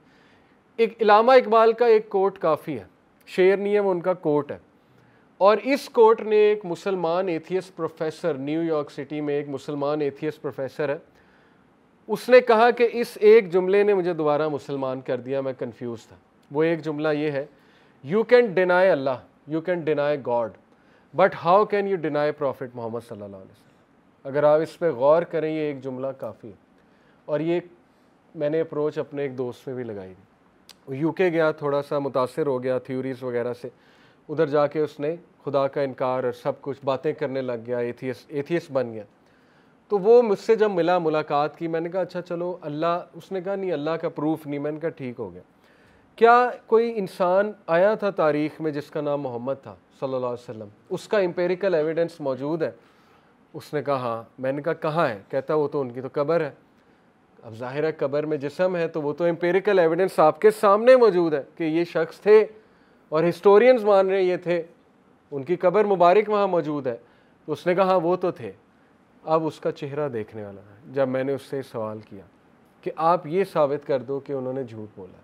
एक इलामा इकबाल का एक कोट काफ़ी है शेर नहीं है वो उनका कोट है और इस कोर्ट ने एक मुसलमान एथियस प्रोफेसर न्यूयॉर्क सिटी में एक मुसलमान एथियस प्रोफेसर है उसने कहा कि इस एक जुमले ने मुझे दोबारा मुसलमान कर दिया मैं कंफ्यूज था वो एक जुमला ये है you can deny Allah you can deny God but how can you deny prophet Muhammad सल्लल्लाहु अलैहि वसल्लम अगर आप इस पर गौर करें ये एक जुमला काफ़ी है और ये मैंने अप्रोच अपने एक दोस्त में भी लगाई थी यूके गया थोड़ा सा मुतासर हो गया थ्योरीज़ वगैरह से उधर जाके उसने खुदा का इनकार और सब कुछ बातें करने लग गया एथियस एथियस बन गया तो वो मुझसे जब मिला मुलाकात की मैंने कहा अच्छा चलो अल्लाह उसने कहा नहीं अल्लाह का प्रूफ नहीं मैंने कहा ठीक हो गया क्या कोई इंसान आया था तारीख में जिसका नाम मोहम्मद था सल्लल्लाहु अलैहि वसल्लम उसका एम्पेरिकल एविडेंस मौजूद है उसने कहा हाँ मैंने कहा कहाँ है कहता वो तो उनकी तो कबर है अब ज़ाहिर है कबर में जिसम है तो वो तो एम्पेरिकल एविडेंस आपके सामने मौजूद है कि ये शख्स थे और हिस्टोरियंस मान रहे ये थे उनकी कब्र मुबारक वहाँ मौजूद है तो उसने कहा हाँ वो तो थे अब उसका चेहरा देखने वाला है जब मैंने उससे सवाल किया कि आप ये साबित कर दो कि उन्होंने झूठ बोला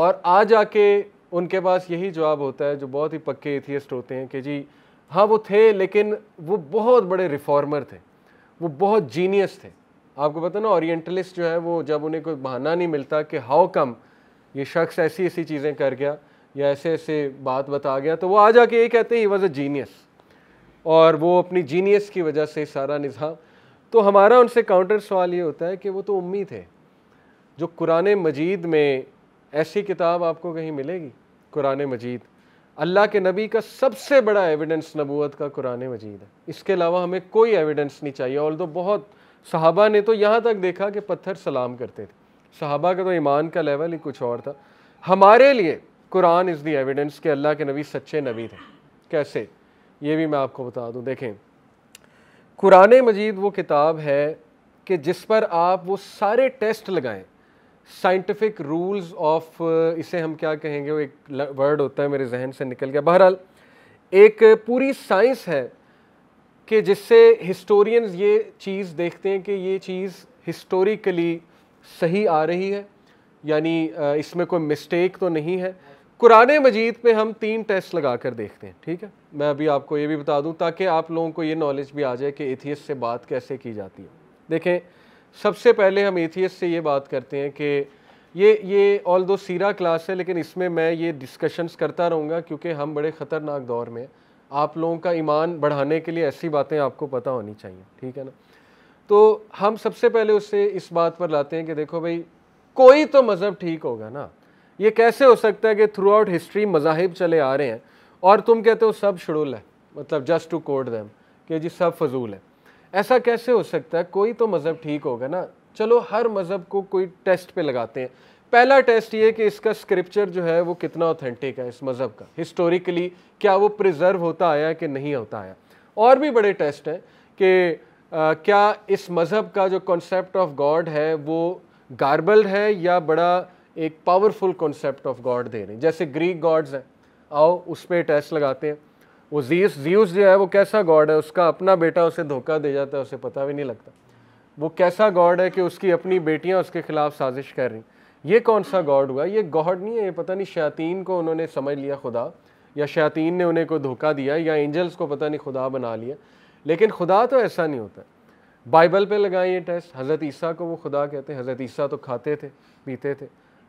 और आ जाके उनके पास यही जवाब होता है जो बहुत ही पक्के एथियस्ट होते हैं कि जी हाँ वो थे लेकिन वो बहुत बड़े रिफॉर्मर थे वो बहुत जीनियस थे आपको पता ना ओरिएंटलिस्ट जो है वो जब उन्हें कोई बहाना नहीं मिलता कि हाउ कम ये शख्स ऐसी ऐसी चीज़ें कर गया या ऐसे ऐसे बात बता गया तो वो आ जाके ये कहते हैं ही वॉज़ अ जीनियस और वो अपनी जीनियस की वजह से सारा निज़ाम तो हमारा उनसे काउंटर सवाल ये होता है कि वो तो उम्मीद है जो कुरान मजीद में ऐसी किताब आपको कहीं मिलेगी कुरान मजीद अल्लाह के नबी का सबसे बड़ा एविडेंस नबूत का कुरान मजीद है इसके अलावा हमें कोई एविडेंस नहीं चाहिए और तो बहुत सहाबा ने तो यहाँ तक देखा कि पत्थर सलाम करते थे सहाबा का तो ईमान का लेवल ही कुछ और था हमारे लिए कुरान इज़ दी एविडेंस कि अल्लाह के नबी सच्चे नबी थे कैसे ये भी मैं आपको बता दूं देखें कुरान मजीद वो किताब है कि जिस पर आप वो सारे टेस्ट लगाएं साइंटिफिक रूल्स ऑफ इसे हम क्या कहेंगे वो एक वर्ड होता है मेरे जहन से निकल गया बहरहाल एक पूरी साइंस है कि जिससे हिस्टोरियंस ये चीज़ देखते हैं कि ये चीज़ हिस्टोरिकली सही आ रही है यानी uh, इसमें कोई मिस्टेक तो नहीं है कुरान मजीद पे हम तीन टेस्ट लगा कर देखते हैं ठीक है मैं अभी आपको ये भी बता दूं ताकि आप लोगों को ये नॉलेज भी आ जाए कि एथियस से बात कैसे की जाती है देखें सबसे पहले हम एथियस से ये बात करते हैं कि ये ये ऑल दो सीरा क्लास है लेकिन इसमें मैं ये डिस्कशंस करता रहूँगा क्योंकि हम बड़े ख़तरनाक दौर में आप लोगों का ईमान बढ़ाने के लिए ऐसी बातें आपको पता होनी चाहिए ठीक है ना तो हम सबसे पहले उससे इस बात पर लाते हैं कि देखो भाई कोई तो मज़हब ठीक होगा ना ये कैसे हो सकता है कि थ्रू आउट हिस्ट्री मजाहिब चले आ रहे हैं और तुम कहते हो सब शडुल है मतलब जस्ट टू कोड दैम कि जी सब फजूल है ऐसा कैसे हो सकता है कोई तो मज़हब ठीक होगा ना चलो हर मज़हब को कोई टेस्ट पे लगाते हैं पहला टेस्ट ये कि इसका स्क्रिप्चर जो है वो कितना ऑथेंटिक है इस मज़हब का हिस्टोरिकली क्या वो प्रिजर्व होता आया कि नहीं होता आया और भी बड़े टेस्ट हैं कि आ, क्या इस मज़हब का जो कॉन्सेप्ट ऑफ गॉड है वो गार्बल है या बड़ा एक पावरफुल कॉन्सेप्ट ऑफ गॉड दे रहे हैं जैसे ग्रीक गॉड्स हैं आओ उस पर टेस्ट लगाते हैं वो जीस जीवस जो है वो कैसा गॉड है उसका अपना बेटा उसे धोखा दे जाता है उसे पता भी नहीं लगता वो कैसा गॉड है कि उसकी अपनी बेटियां उसके खिलाफ साजिश कर रही ये कौन सा गॉड हुआ ये गॉड नहीं है ये पता नहीं शैतीन को उन्होंने समझ लिया खुदा या शैतीन ने उन्हें को धोखा दिया या एंजल्स को पता नहीं खुदा बना लिया लेकिन खुदा तो ऐसा नहीं होता बाइबल पे लगाए ये टेस्ट हज़रत ईसा को वो खुदा कहते हैं हज़रत ईसा तो खाते थे पीते थे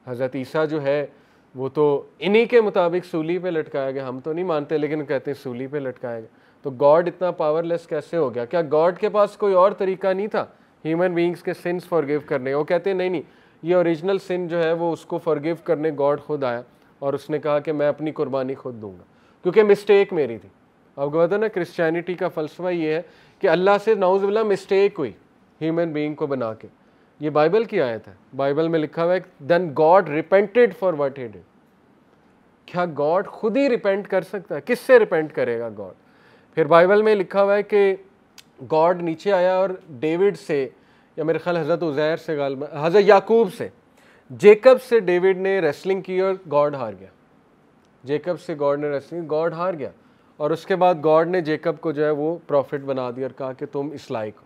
हज़रत ईसा जो है वो तो इन्हीं के मुताबिक सूली पे लटकाया गया हम तो नहीं मानते लेकिन कहते हैं सूली पे लटकाया गया तो गॉड इतना पावरलेस कैसे हो गया क्या गॉड के पास कोई और तरीका नहीं था ह्यूमन बींग्स के सिंस फॉरगिव करने वो कहते हैं नहीं नहीं ये ओरिजिनल सिन जो है वो उसको फॉरगिव करने गॉड खुद आया और उसने कहा कि मैं अपनी कुर्बानी खुद दूंगा क्योंकि मिस्टेक मेरी थी अब पता ना क्रिश्चियनिटी का फलसफा ये है कि अल्लाह से नाउजबिल्ला मिस्टेक हुई ह्यूमन बींग को बना के ये बाइबल की आयत है बाइबल में लिखा हुआ है then God repented for what he did क्या गॉड खुद ही रिपेंट कर सकता है किससे रिपेंट करेगा गॉड फिर बाइबल में लिखा हुआ है कि गॉड नीचे आया और डेविड से या मेरे ख्याल हज़रत उज़ैर से गाल हज़रत याकूब से जेकब से डेविड ने रेसलिंग की और गॉड हार गया जेकब से गॉड ने रेसलिंग गॉड हार गया और उसके बाद गॉड ने जेकब को जो है वो प्रॉफिट बना दिया और कहा कि तुम इस लायक हो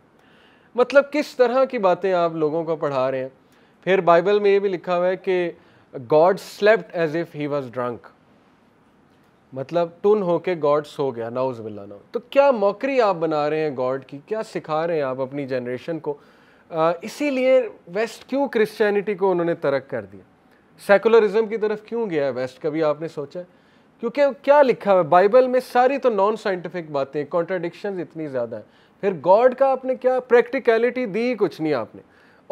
मतलब किस तरह की बातें आप लोगों को पढ़ा रहे हैं फिर बाइबल में ये भी लिखा हुआ है कि God slept as if he was drunk मतलब टुन होके गॉड सो गया नाउज बिल्ला ना तो क्या मौकरी आप बना रहे हैं गॉड की क्या सिखा रहे हैं आप अपनी जनरेशन को इसीलिए वेस्ट क्यों क्रिश्चियनिटी को उन्होंने तरक कर दिया सेकुलरिज्म की तरफ क्यों गया है वेस्ट कभी आपने सोचा क्योंकि क्या लिखा है बाइबल में सारी तो नॉन साइंटिफिक बातें कॉन्ट्राडिक्शन इतनी ज़्यादा है फिर गॉड का आपने क्या प्रैक्टिकलिटी दी कुछ नहीं आपने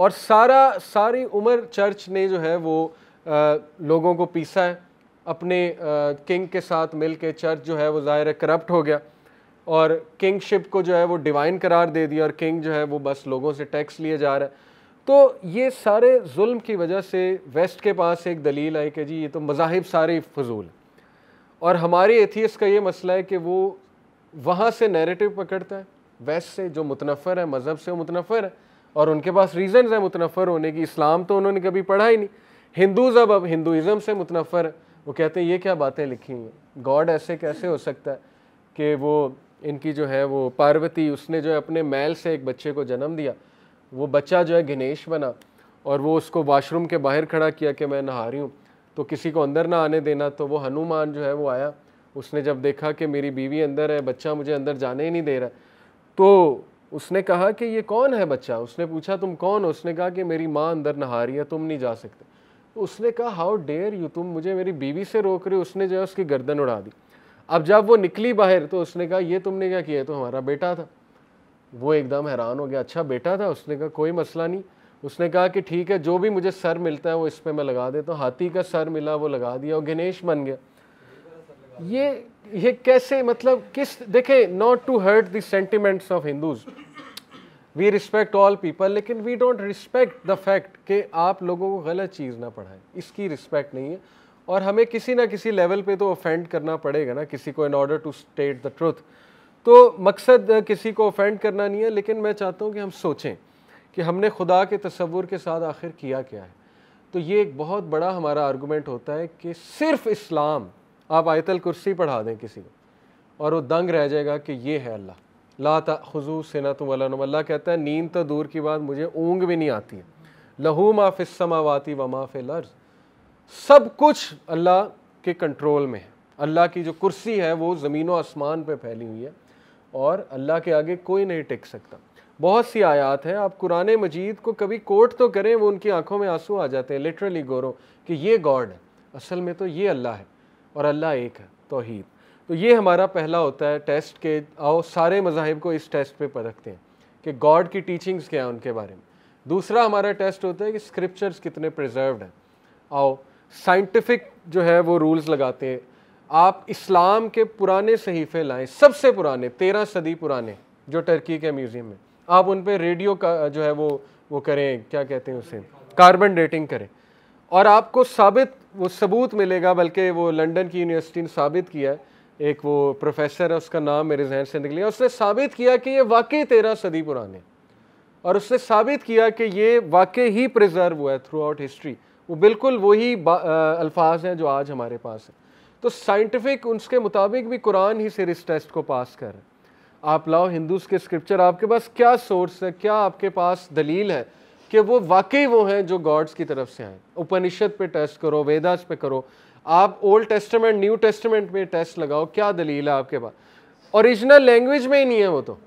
और सारा सारी उम्र चर्च ने जो है वो आ, लोगों को पीसा है अपने आ, किंग के साथ मिल के चर्च जो है वो ज़ाहिर है करप्ट हो गया और किंगशिप को जो है वो डिवाइन करार दे दिया और किंग जो है वो बस लोगों से टैक्स लिए जा रहा है तो ये सारे जुल्म की वजह से वेस्ट के पास एक दलील आई कि जी ये तो मजाहब सारे फजूल और हमारे एथियस का ये मसला है कि वो वहाँ से नैरेटिव पकड़ता है वेस्ट से जो मुतनफ़र है मज़हब से वो मुतनफ़र है और उनके पास रीज़न्स हैं मुतनफ़र होने की इस्लाम तो उन्होंने कभी पढ़ा ही नहीं हिंदूज़ अब अब हिंदुज़म से मुतनफ़र वो कहते हैं ये क्या बातें लिखी हैं गॉड ऐसे कैसे हो सकता है कि वो इनकी जो है वो पार्वती उसने जो है अपने मैल से एक बच्चे को जन्म दिया वो बच्चा जो है गणेश बना और वो उसको वाशरूम के बाहर खड़ा किया कि मैं नहा रही हूँ तो किसी को अंदर ना आने देना तो वो हनुमान जो है वो आया उसने जब देखा कि मेरी बीवी अंदर है बच्चा मुझे अंदर जाने ही नहीं दे रहा तो उसने कहा कि ये कौन है बच्चा उसने पूछा तुम कौन हो उसने कहा कि मेरी माँ अंदर नहा रही है तुम नहीं जा सकते तो उसने कहा हाउ डेयर यू तुम मुझे मेरी बीवी से रोक रहे हो उसने जो है उसकी गर्दन उड़ा दी अब जब वो निकली बाहर तो उसने कहा ये तुमने क्या किया तो हमारा बेटा था वो एकदम हैरान हो गया अच्छा बेटा था उसने कहा कोई मसला नहीं उसने कहा कि ठीक है जो भी मुझे सर मिलता है वो इस पर मैं लगा देता तो हूँ हाथी का सर मिला वो लगा दिया और गणेश बन गया ये ये कैसे मतलब किस देखे not to hurt sentiments of Hindus we respect all people लेकिन we don't respect the fact कि आप लोगों को गलत चीज़ ना पढ़ाएं इसकी रिस्पेक्ट नहीं है और हमें किसी ना किसी लेवल पे तो ऑफेंड करना पड़ेगा ना किसी को in order to state the truth तो मकसद किसी को ऑफेंड करना नहीं है लेकिन मैं चाहता हूँ कि हम सोचें कि हमने खुदा के तस्वुर के साथ आखिर किया क्या है तो ये एक बहुत बड़ा हमारा आर्गूमेंट होता है कि सिर्फ इस्लाम आप आयतल कुर्सी पढ़ा दें किसी को और वो दंग रह जाएगा कि ये है अल्लाह ला तजू सिना तुम अल्लाह कहता है नींद तो दूर की बात मुझे ऊँग भी नहीं आती है लहू माफ़िसमावाती व माफ़िल अर्ज सब कुछ अल्लाह के कंट्रोल में है अल्लाह की जो कुर्सी है वो ज़मीन व आसमान पर फैली हुई है और अल्लाह के आगे कोई नहीं टिक सकता बहुत सी आयात हैं आप कुरान मजीद को कभी कोट तो करें वो उनकी आंखों में आंसू आ जाते हैं लिटरली गौरों कि ये गॉड है असल में तो ये अल्लाह है और अल्लाह एक है तोहद तो ये हमारा पहला होता है टेस्ट के आओ सारे मजाहब को इस टेस्ट पे परखते हैं कि गॉड की टीचिंग्स क्या हैं उनके बारे में दूसरा हमारा टेस्ट होता है कि स्क्रिप्चर्स कितने प्रिजर्व हैं आओ साइंटिफिक जो है वो रूल्स लगाते हैं आप इस्लाम के पुराने सहीफ़े लाएं सबसे पुराने तेरह सदी पुराने जो टर्की के म्यूज़ियम में आप उन पर रेडियो का जो है वो वो करें क्या कहते हैं उसे कार्बन डेटिंग करें और आपको साबित वो सबूत मिलेगा बल्कि वो लंदन की यूनिवर्सिटी ने साबित किया है एक वो प्रोफेसर है उसका नाम मेरे जहन से निकल गया उसने साबित किया कि ये वाकई तेरह सदी पुराने और उसने साबित किया कि ये वाकई ही प्रिजर्व हुआ है थ्रू आउट हिस्ट्री वो बिल्कुल वही अल्फाज हैं जो आज हमारे पास हैं तो साइंटिफिक उसके मुताबिक भी कुरान ही सिर इस टेस्ट को पास कर आप लाओ हिंदूज के स्क्रिप्चर आपके पास क्या सोर्स है क्या आपके पास दलील है कि वो वाकई वो हैं जो गॉड्स की तरफ से आए उपनिषद पे टेस्ट करो वेदास पे करो आप ओल्ड टेस्टमेंट न्यू टेस्टमेंट में टेस्ट लगाओ क्या दलील है आपके पास ओरिजिनल लैंग्वेज में ही नहीं है वो तो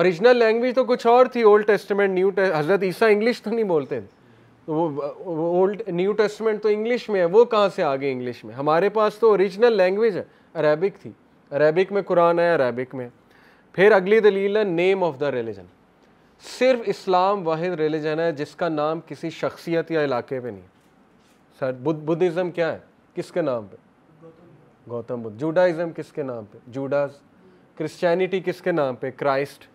ओरिजिनल लैंग्वेज तो कुछ और थी ओल्ड टेस्टमेंट न्यू हजरत ईसा इंग्लिश तो नहीं बोलते तो वो ओल्ड न्यू टेस्टमेंट तो इंग्लिश में है वो कहाँ से आ गए इंग्लिश में हमारे पास तो ओरिजिनल लैंग्वेज है अरेबिक थी अरेबिक में कुरान है अरेबिक में फिर अगली दलील है नेम ऑफ द रिलीजन सिर्फ इस्लाम वाहिद रिलीजन है जिसका नाम किसी शख्सियत या इलाके पे नहीं सर बुद्ध बुद्धिज़्म क्या है किसके नाम पे गौतम बुद्ध जूडाइज़म किसके नाम पे जूडाज क्रिश्चियनिटी किसके नाम पे क्राइस्ट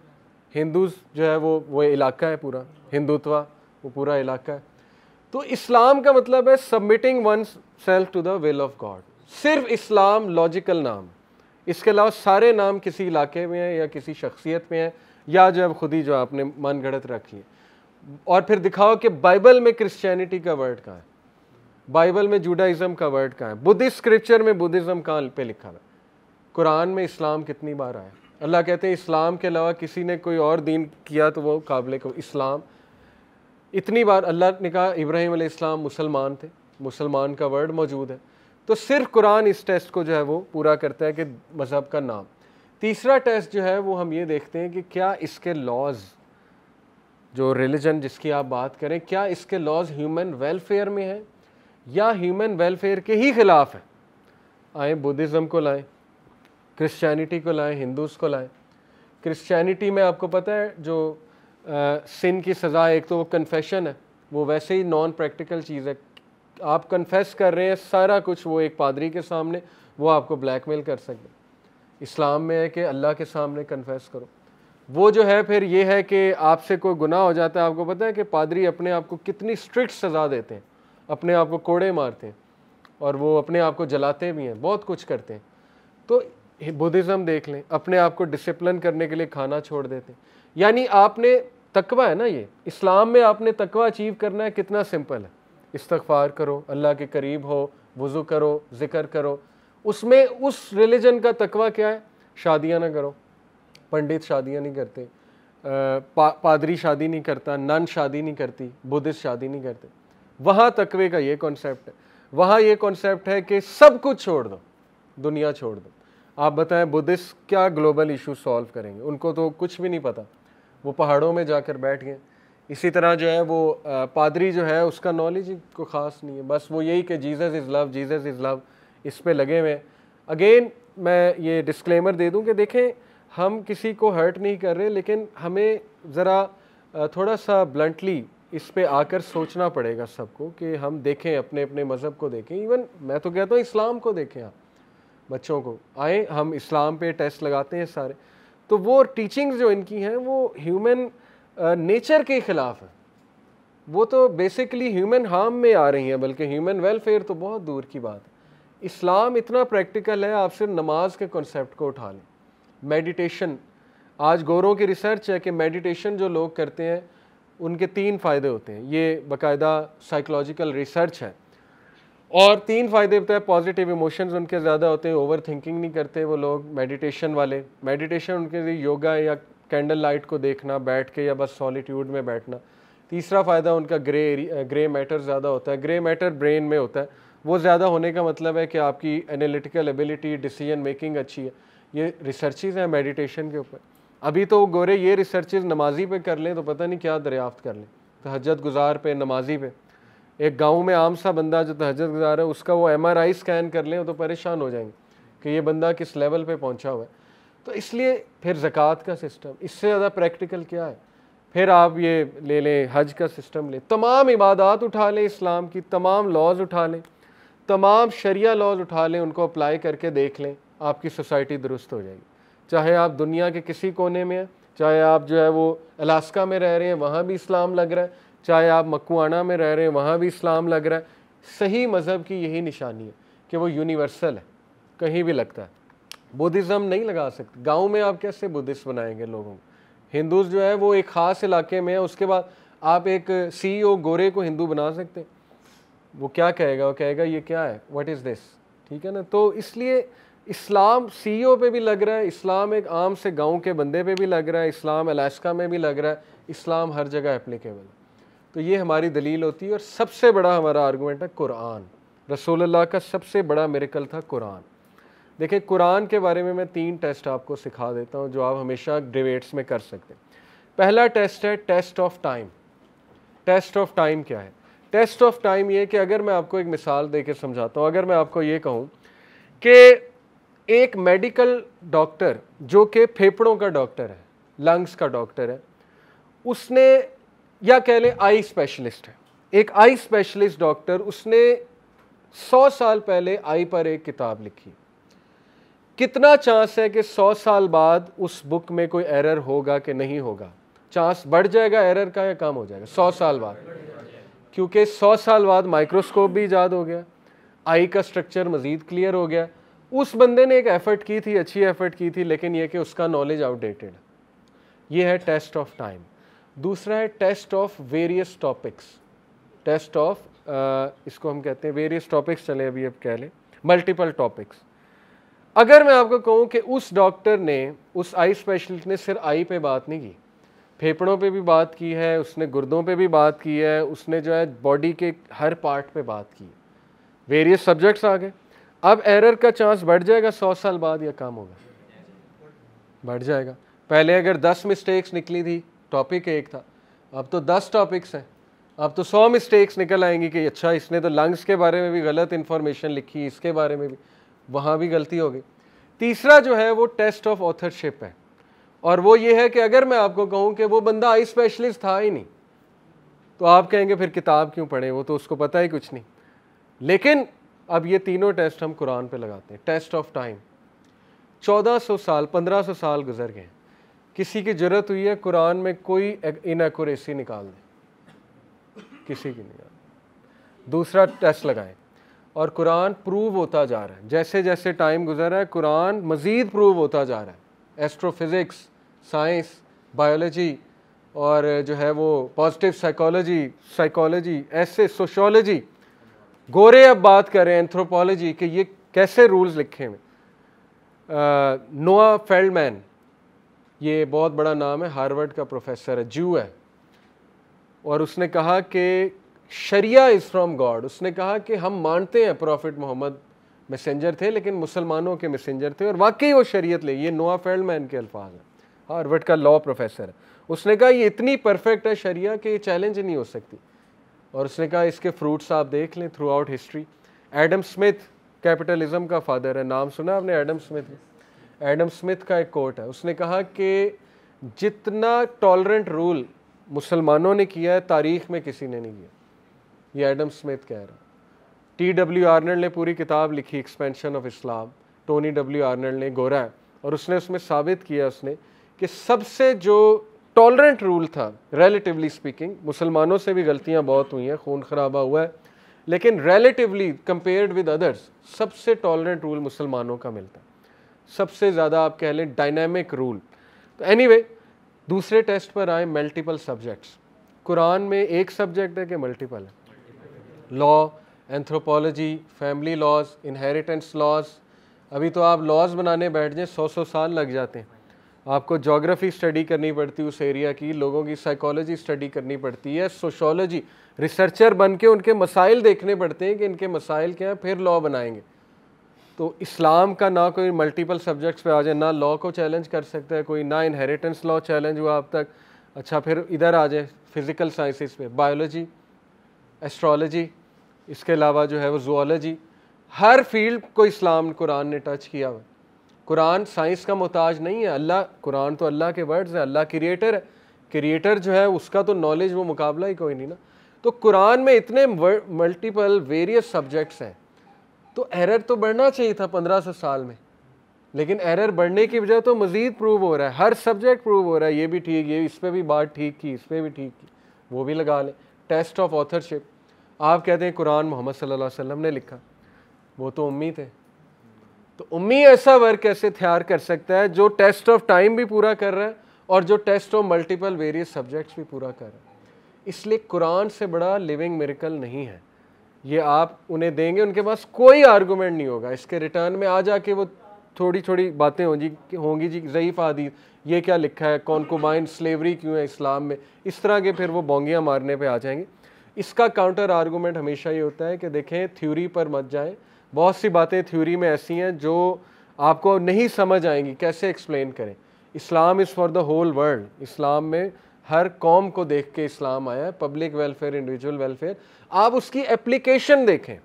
हिंदूज जो है वो वो इलाका है पूरा हिंदुत्वा वो पूरा इलाका है तो इस्लाम का मतलब है submitting one self to the will of God सिर्फ इस्लाम लॉजिकल नाम इसके अलावा सारे नाम किसी इलाके में हैं या किसी शख्सियत में हैं या जो अब खुद ही जो आपने मन गढ़त रखी और फिर दिखाओ कि बाइबल में क्रिश्चियनिटी का वर्ड कहाँ है बाइबल में जूडाइज्म का वर्ड कहाँ है बुद्धिस्ट स्क्रिप्चर में बुद्धिज़्म कहाँ पे लिखा है कुरान में इस्लाम कितनी बार आया अल्लाह कहते हैं इस्लाम के अलावा किसी ने कोई और दीन किया तो वो काबिल को इस्लाम इतनी बार अल्लाह ने कहा इब्राहिम इस्लाम मुसलमान थे मुसलमान का वर्ड मौजूद है तो सिर्फ कुरान इस टेस्ट को जो है वो पूरा करता है कि मज़हब का नाम तीसरा टेस्ट जो है वो हम ये देखते हैं कि क्या इसके लॉज जो रिलीजन जिसकी आप बात करें क्या इसके लॉज ह्यूमन वेलफेयर में हैं या ह्यूमन वेलफेयर के ही ख़िलाफ़ हैं आए बुद्धिज़्म को लाएं क्रिश्चियनिटी को लाएं हिंदूज़ को लाएं क्रिश्चियनिटी में आपको पता है जो सिन की सज़ा एक तो वो कन्फेशन है वो वैसे ही नॉन प्रैक्टिकल चीज़ है आप कन्फेस कर रहे हैं सारा कुछ वो एक पादरी के सामने वो आपको ब्लैकमेल कर सकते हैं इस्लाम में है कि अल्लाह के सामने कन्फेस करो वो जो है फिर ये है कि आपसे कोई गुनाह हो जाता है आपको पता है कि पादरी अपने आप को कितनी स्ट्रिक्ट सज़ा देते हैं अपने आप को कोड़े मारते हैं और वो अपने आप को जलाते भी हैं बहुत कुछ करते हैं तो बुद्धिज़्म देख लें अपने आप को डिसिप्लिन करने के लिए खाना छोड़ देते हैं यानी आपने तकवा है ना ये इस्लाम में आपने तकवा अचीव करना है कितना सिंपल है इस्तफ़ार करो अल्लाह के करीब हो वज़ू करो ज़िक्र करो उसमें उस रिलीजन का तकवा क्या है शादियाँ ना करो पंडित शादियाँ नहीं करते पा, पादरी शादी नहीं करता नन शादी नहीं करती बुद्धिस्ट शादी नहीं करते वहाँ तकवे का ये कॉन्सेप्ट है वहाँ ये कॉन्सेप्ट है कि सब कुछ छोड़ दो दुनिया छोड़ दो आप बताएं बुद्धिस्ट क्या ग्लोबल इशू सॉल्व करेंगे उनको तो कुछ भी नहीं पता वो पहाड़ों में जाकर बैठ गए इसी तरह जो है वो पादरी जो है उसका नॉलेज ही को ख़ास नहीं है बस वो यही कि Jesus is love Jesus is love इस पर लगे हुए अगेन मैं ये डिस्क्लेमर दे दूँ कि देखें हम किसी को हर्ट नहीं कर रहे लेकिन हमें ज़रा थोड़ा सा ब्लंटली इस पर आकर सोचना पड़ेगा सबको कि हम देखें अपने अपने मज़हब को देखें इवन मैं तो कहता हूँ इस्लाम को देखें आप बच्चों को आए हम इस्लाम पे टेस्ट लगाते हैं सारे तो वो टीचिंग्स जो इनकी हैं वो ह्यूमन नेचर के ख़िलाफ़ है वो तो बेसिकली ह्यूमन हार्म में आ रही हैं बल्कि ह्यूमन वेलफेयर तो बहुत दूर की बात है इस्लाम इतना प्रैक्टिकल है आप सिर्फ नमाज के कॉन्सेप्ट को उठा लें मेडिटेशन आज गोरों की रिसर्च है कि मेडिटेशन जो लोग करते हैं उनके तीन फ़ायदे होते हैं ये बाकायदा साइकोलॉजिकल रिसर्च है और तीन फ़ायदे होते हैं पॉजिटिव इमोशंस उनके ज़्यादा होते हैं ओवर थिंकिंग नहीं करते वो लोग मेडिटेशन वाले मेडिटेशन उनके लिए योगा या कैंडल लाइट को देखना बैठ के या बस सॉलिट्यूड में बैठना तीसरा फ़ायदा उनका ग्रे ग्रे मैटर ज़्यादा होता है ग्रे मैटर ब्रेन में होता है वो ज़्यादा होने का मतलब है कि आपकी एनालिटिकल एबिलिटी डिसीजन मेकिंग अच्छी है ये रिसर्चेज हैं मेडिटेशन के ऊपर अभी तो गोरे ये रिसर्चेज नमाजी पे कर लें तो पता नहीं क्या दरियाफ्त कर लें तहजत गुजार पे नमाजी पे एक गांव में आम सा बंदा जो तहजत गुजार है उसका वो एम स्कैन कर लें तो परेशान हो जाएंगे कि ये बंदा किस लेवल पर पहुँचा हुआ है तो इसलिए फिर ज़क़़त का सिस्टम इससे ज़्यादा प्रैक्टिकल क्या है फिर आप ये ले लें हज का सिस्टम लें तमाम इबादत उठा लें इस्लाम की तमाम लॉज उठा लें तमाम शरिया लॉज उठा लें उनको अप्लाई करके देख लें आपकी सोसाइटी दुरुस्त हो जाएगी चाहे आप दुनिया के किसी कोने में हैं चाहे आप जो है वो अलास्का में रह रहे हैं वहाँ भी इस्लाम लग रहा है चाहे आप मकुआना में रह रहे हैं वहाँ भी इस्लाम लग रहा है सही मज़हब की यही निशानी है कि वो यूनिवर्सल है कहीं भी लगता है बुद्धिज़्म नहीं लगा सकते गांव में आप कैसे बुद्धिस्ट बनाएंगे लोगों को हिंदूज़ जो है वो एक ख़ास इलाके में है उसके बाद आप एक सी गोरे e को हिंदू बना सकते हैं वो क्या कहेगा वो कहेगा ये क्या है व्हाट इज़ दिस ठीक है ना तो इसलिए इस्लाम सीईओ पे भी लग रहा है इस्लाम एक आम से गांव के बंदे पे भी लग रहा है इस्लाम अलास्का में भी लग रहा है इस्लाम हर जगह एप्लीकेबल तो ये हमारी दलील होती है और सबसे बड़ा हमारा आर्गूमेंट है कुरान रसोल्ला का सबसे बड़ा मेरिकल था कुरान देखिए कुरान के बारे में मैं तीन टेस्ट आपको सिखा देता हूँ जो आप हमेशा डिबेट्स में कर सकते हैं पहला टेस्ट है test of time test of time क्या है टेस्ट ऑफ टाइम ये कि अगर मैं आपको एक मिसाल देकर समझाता हूँ अगर मैं आपको ये कहूँ कि एक मेडिकल डॉक्टर जो कि फेफड़ों का डॉक्टर है लंग्स का डॉक्टर है उसने या कह लें आई स्पेशलिस्ट है एक आई स्पेशलिस्ट डॉक्टर उसने सौ साल पहले आई पर एक किताब लिखी कितना चांस है कि सौ साल बाद उस बुक में कोई एरर होगा कि नहीं होगा चांस बढ़ जाएगा एरर का या कम हो जाएगा सौ साल बाद क्योंकि सौ साल बाद माइक्रोस्कोप भी ईजाद हो गया आई का स्ट्रक्चर मज़ीद क्लियर हो गया उस बंदे ने एक एफ़र्ट की थी अच्छी एफ़र्ट की थी लेकिन यह कि उसका नॉलेज आउटडेटेड ये है टेस्ट ऑफ टाइम दूसरा है test of various topics test of इसको हम कहते हैं वेरियस टॉपिक्स चले अभी अब कह लें मल्टीपल टॉपिक्स अगर मैं आपको कहूँ कि उस डॉक्टर ने उस आई स्पेशलिस्ट ने सिर्फ आई पे बात नहीं की फेफड़ों पे भी बात की है उसने गुर्दों पे भी बात की है उसने जो है बॉडी के हर पार्ट पे बात की वेरियस सब्जेक्ट्स आ गए अब एरर का चांस बढ़ जाएगा सौ साल बाद या काम होगा बढ़ जाएगा पहले अगर दस मिस्टेक्स निकली थी टॉपिक एक था अब तो दस टॉपिक्स हैं अब तो सौ मिस्टेक्स निकल आएंगी कि अच्छा इसने तो लंग्स के बारे में भी गलत इन्फॉर्मेशन लिखी इसके बारे में भी वहाँ भी गलती हो गई तीसरा जो है वो टेस्ट ऑफ ऑथरशिप है और वो ये है कि अगर मैं आपको कहूँ कि वो बंदा आई स्पेशलिस्ट था ही नहीं तो आप कहेंगे फिर किताब क्यों पढ़े वो तो उसको पता ही कुछ नहीं लेकिन अब ये तीनों टेस्ट हम कुरान पे लगाते हैं टेस्ट ऑफ टाइम 1400 साल 1500 साल गुजर गए किसी की जरूरत हुई है कुरान में कोई इनकोरेसी निकाल दें किसी की निकाल दूसरा टेस्ट लगाएं और कुरान प्रूव होता जा रहा है जैसे जैसे टाइम गुजर रहा है कुरान मज़ीद प्रूव होता जा रहा है एस्ट्रोफिज़िक्स साइंस बायोलॉजी और जो है वो पॉजिटिव साइकोलॉजी साइकोलॉजी ऐसे सोशोलॉजी गोरे अब बात करें एंथ्रोपोलॉजी के ये कैसे रूल्स लिखे हैं नोआ फेल्डमैन ये बहुत बड़ा नाम है हार्वर्ड का प्रोफेसर है जू है और उसने कहा कि शरिया इज़ फ्रॉम गॉड उसने कहा कि हम मानते हैं प्रॉफिट मोहम्मद मैसेंजर थे लेकिन मुसलमानों के मैसेंजर थे और वाकई वो शरीयत ले ये नोआ मैन के अल्फाज हैं हार्वर्ड का लॉ प्रोफेसर है उसने कहा ये इतनी परफेक्ट है शरिया कि ये चैलेंज नहीं हो सकती और उसने कहा इसके फ्रूट्स आप देख लें throughout history Adam Smith capitalism का फादर है नाम सुना आपने एडम स्मिथ एडम स्मिथ का एक कोर्ट है उसने कहा कि जितना टॉलरेंट रूल मुसलमानों ने किया है तारीख में किसी ने नहीं किया ये एडम स्मिथ कह रहा है टी डब्ल्यू आर्नल्ड ने पूरी किताब लिखी expansion of Islam Tony W Arnold ने गोरा और उसने उसमें साबित किया उसने कि सबसे जो टॉलरेंट रूल था रेलेटिवली स्पीकिंग मुसलमानों से भी गलतियां बहुत हुई हैं खून खराबा हुआ है लेकिन रेलेटिवली कंपेयर्ड विद अदर्स सबसे टॉलरेंट रूल मुसलमानों का मिलता है सबसे ज़्यादा आप कह लें डायनेमिक रूल तो एनी anyway, दूसरे टेस्ट पर आए मल्टीपल सब्जेक्ट्स कुरान में एक सब्जेक्ट है कि मल्टीपल है law anthropology family laws inheritance laws अभी तो आप लॉज बनाने बैठ जाएँ सौ सौ साल लग जाते हैं आपको जोग्राफ़ी स्टडी करनी पड़ती है उस एरिया की लोगों की साइकोलॉजी स्टडी करनी पड़ती है सोशोलॉजी रिसर्चर बन के उनके मसाइल देखने पड़ते हैं कि इनके मसाइल क्या हैं फिर लॉ बनाएंगे तो इस्लाम का ना कोई मल्टीपल सब्जेक्ट्स पे आ जाए ना लॉ को चैलेंज कर सकता है कोई ना इनहेरिटेंस लॉ चैलेंज हुआ अब तक अच्छा फिर इधर आ जाए फिज़िकल साइंसिस पे बायोलॉजी एस्ट्रोलॉजी इसके अलावा जो है वो जोलॉजी हर फील्ड को इस्लाम कुरान ने टच किया हुआ कुरान साइंस का मोहताज नहीं है अल्लाह कुरान तो अल्लाह के वर्ड्स हैं अल्लाह क्रिएटर है क्रिएटर जो है उसका तो नॉलेज वो मुकाबला ही कोई नहीं ना तो कुरान में इतने मल्टीपल वेरियस सब्जेक्ट्स हैं तो एरर तो बढ़ना चाहिए था पंद्रह सौ साल में लेकिन एरर बढ़ने की वजह तो मज़ीद प्रूव हो रहा है हर सब्जेक्ट प्रूव हो रहा है ये भी ठीक ये इस पर भी बात ठीक की इस पर भी ठीक की वो भी लगा लें टेस्ट ऑफ ऑथरशिप आप कहते हैं कुरान मोहम्मद सल्लल्लाहु अलैहि वसल्लम ने लिखा वो तो उम्मी थे तो उम्मी ऐसा वर्क कैसे तैयार कर सकता है जो टेस्ट ऑफ टाइम भी पूरा कर रहा है और जो test of multiple various subjects भी पूरा कर रहा है इसलिए कुरान से बड़ा लिविंग मेरिकल नहीं है ये आप उन्हें देंगे उनके पास कोई आर्गूमेंट नहीं होगा इसके रिटर्न में आ जाके वो थोड़ी थोड़ी बातें होंगी होंगी जी ज़यीफ़ आदि ये क्या लिखा है कौन कोबाइन स्लेवरी क्यों है इस्लाम में इस तरह के फिर वो बोंगियाँ मारने पे आ जाएंगे इसका काउंटर आर्गूमेंट हमेशा ये होता है कि देखें थ्योरी पर मत जाएं बहुत सी बातें थ्योरी में ऐसी हैं जो आपको नहीं समझ आएंगी कैसे एक्सप्लेन करें Islam is for the whole world Islam में हर कौम को देख के इस्लाम आया है पब्लिक वेलफेयर इंडिविजुअल वेलफेयर आप उसकी एप्लीकेशन देखें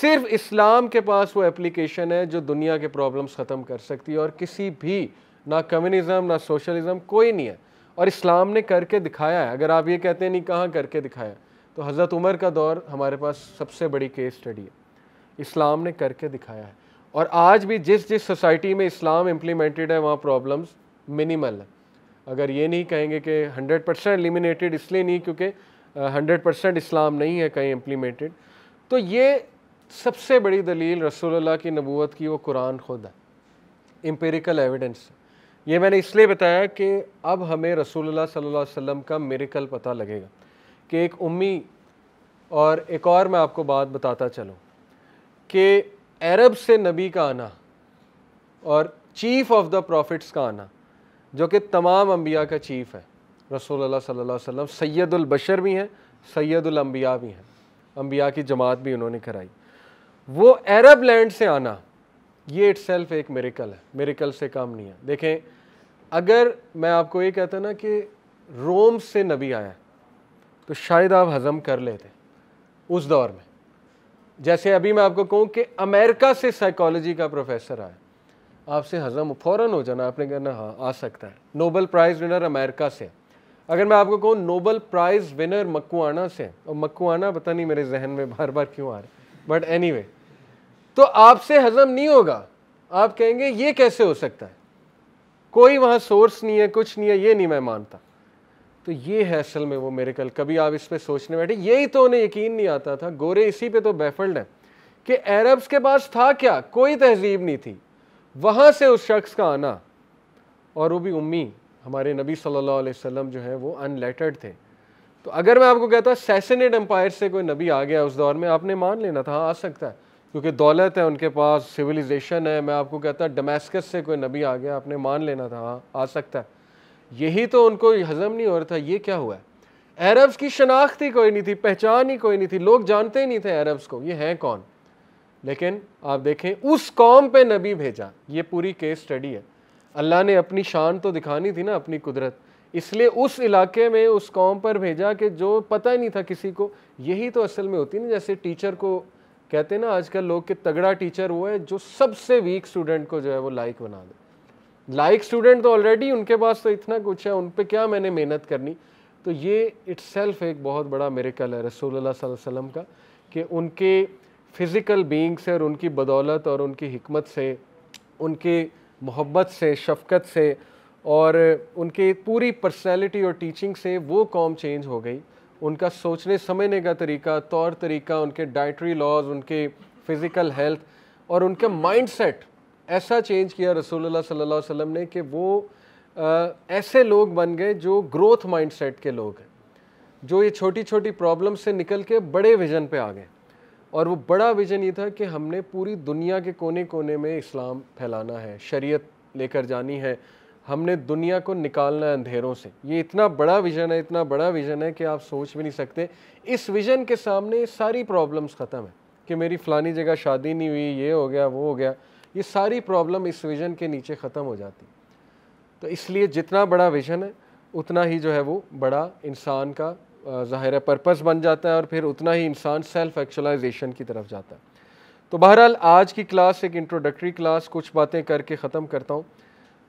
सिर्फ इस्लाम के पास वो एप्लीकेशन है जो दुनिया के प्रॉब्लम्स ख़त्म कर सकती है और किसी भी ना कम्युनिज़्म ना सोशलिज़म कोई नहीं है और इस्लाम ने करके दिखाया है अगर आप ये कहते हैं नहीं कहाँ करके दिखाया तो हज़रत उमर का दौर हमारे पास सबसे बड़ी केस स्टडी है इस्लाम ने करके दिखाया है और आज भी जिस जिस सोसाइटी में इस्लाम इम्प्लीमेंटेड है वहाँ प्रॉब्लम्स मिनिमल है अगर ये नहीं कहेंगे कि 100 परसेंट एलिमिनेटेड इसलिए नहीं क्योंकि 100 परसेंट इस्लाम नहीं है कहीं इम्प्लीमेंटेड तो ये सबसे बड़ी दलील रसूलुल्लाह की नबूत की वो कुरान खुद है एम्पेरिकल एविडेंस है ये मैंने इसलिए बताया कि अब हमें रसूलुल्लाह सल्लल्लाहु अलैहि वसल्लम का मेरिकल पता लगेगा कि एक उम्मी और एक और मैं आपको बात बताता चलूँ कि अरब से नबी का आना और चीफ़ ऑफ द प्रॉफिट्स का आना जो कि तमाम अम्बिया का चीफ़ है रसूल सल्ला वसम सैदुलबशर भी हैं सैदुलम्बिया भी हैं अम्बिया की जमात भी उन्होंने कराई वो अरब लैंड से आना ये सेल्फ एक मेरिकल है मेरिकल से काम नहीं है देखें अगर मैं आपको ये कहता ना कि रोम से नबी आया तो शायद आप हज़म कर लेते उस दौर में जैसे अभी मैं आपको कहूँ कि अमेरिका से साइकोलॉजी का प्रोफेसर आया आपसे हज़म फ़ौर हो जाना आपने कहना हाँ आ सकता है नोबल प्राइज़ विनर अमेरिका से अगर मैं आपको कहूँ नोबल प्राइज़ विनर मकुआना से और मकुआना पता नहीं मेरे जहन में बार बार क्यों आ रहा है बट एनी anyway, तो आपसे हजम नहीं होगा आप कहेंगे ये कैसे हो सकता है कोई वहां सोर्स नहीं है कुछ नहीं है ये नहीं मैं मानता तो ये है असल में वो मेरे कल कभी आप इस पर सोचने बैठे यही तो उन्हें यकीन नहीं आता था गोरे इसी पे तो बेफल्ड है कि अरब्स के पास था क्या कोई तहजीब नहीं थी वहां से उस शख्स का आना और वो भी उम्मी हमारे नबी सल्लल्लाहु अलैहि वसल्लम जो है वो अनलेटर्ड थे तो अगर मैं आपको कहता सैसनेट एम्पायर से कोई नबी आ गया उस दौर में आपने मान लेना था हाँ, आ सकता है क्योंकि दौलत है उनके पास सिविलाइजेशन है मैं आपको कहता डोमेस्कस से कोई नबी आ गया आपने मान लेना था हाँ आ सकता है यही तो उनको हजम नहीं हो रहा था ये क्या हुआ है अरब्स की शनाख्त ही कोई नहीं थी पहचान ही कोई नहीं थी लोग जानते ही नहीं थे अरब्स को ये हैं कौन लेकिन आप देखें उस कौम पे नबी भेजा ये पूरी केस स्टडी है अल्लाह ने अपनी शान तो दिखानी थी ना अपनी कुदरत इसलिए उस इलाके में उस कौम पर भेजा कि जो पता ही नहीं था किसी को यही तो असल में होती ना जैसे टीचर को कहते हैं ना आजकल लोग के तगड़ा टीचर वो है जो सबसे वीक स्टूडेंट को जो है वो लाइक बना दे लाइक स्टूडेंट तो ऑलरेडी उनके पास तो इतना कुछ है उन पर क्या मैंने मेहनत करनी तो ये सेल्फ एक बहुत बड़ा मेरिकल है रसूल सल्लल्लाहु का कि उनके फ़िज़िकल बींग से और उनकी बदौलत और उनकी हमत से उनके मोहब्बत से शफकत से और उनके पूरी पर्सनैलिटी और टीचिंग से वो कॉम चेंज हो गई उनका सोचने समझने का तरीका तौर तरीका उनके डाइटरी लॉज उनके फ़िज़िकल हेल्थ और उनका माइंडसेट ऐसा चेंज किया रसूलुल्लाह सल्लल्लाहु अलैहि वसल्लम ने कि वो आ, ऐसे लोग बन गए जो ग्रोथ माइंडसेट के लोग हैं जो ये छोटी छोटी प्रॉब्लम से निकल के बड़े विजन पे आ गए और वो बड़ा विजन ये था कि हमने पूरी दुनिया के कोने कोने में इस्लाम फैलाना है शरीय लेकर जानी है हमने दुनिया को निकालना है अंधेरों से ये इतना बड़ा विजन है इतना बड़ा विजन है कि आप सोच भी नहीं सकते इस विजन के सामने सारी प्रॉब्लम्स ख़त्म है कि मेरी फ़लानी जगह शादी नहीं हुई ये हो गया वो हो गया ये सारी प्रॉब्लम इस विजन के नीचे ख़त्म हो जाती तो इसलिए जितना बड़ा विजन है उतना ही जो है वो बड़ा इंसान का ज़ाहिर पर्पज़ बन जाता है और फिर उतना ही इंसान सेल्फ एक्चुलाइजेशन की तरफ जाता है तो बहरहाल आज की क्लास एक इंट्रोडक्टरी क्लास कुछ बातें करके ख़त्म करता हूँ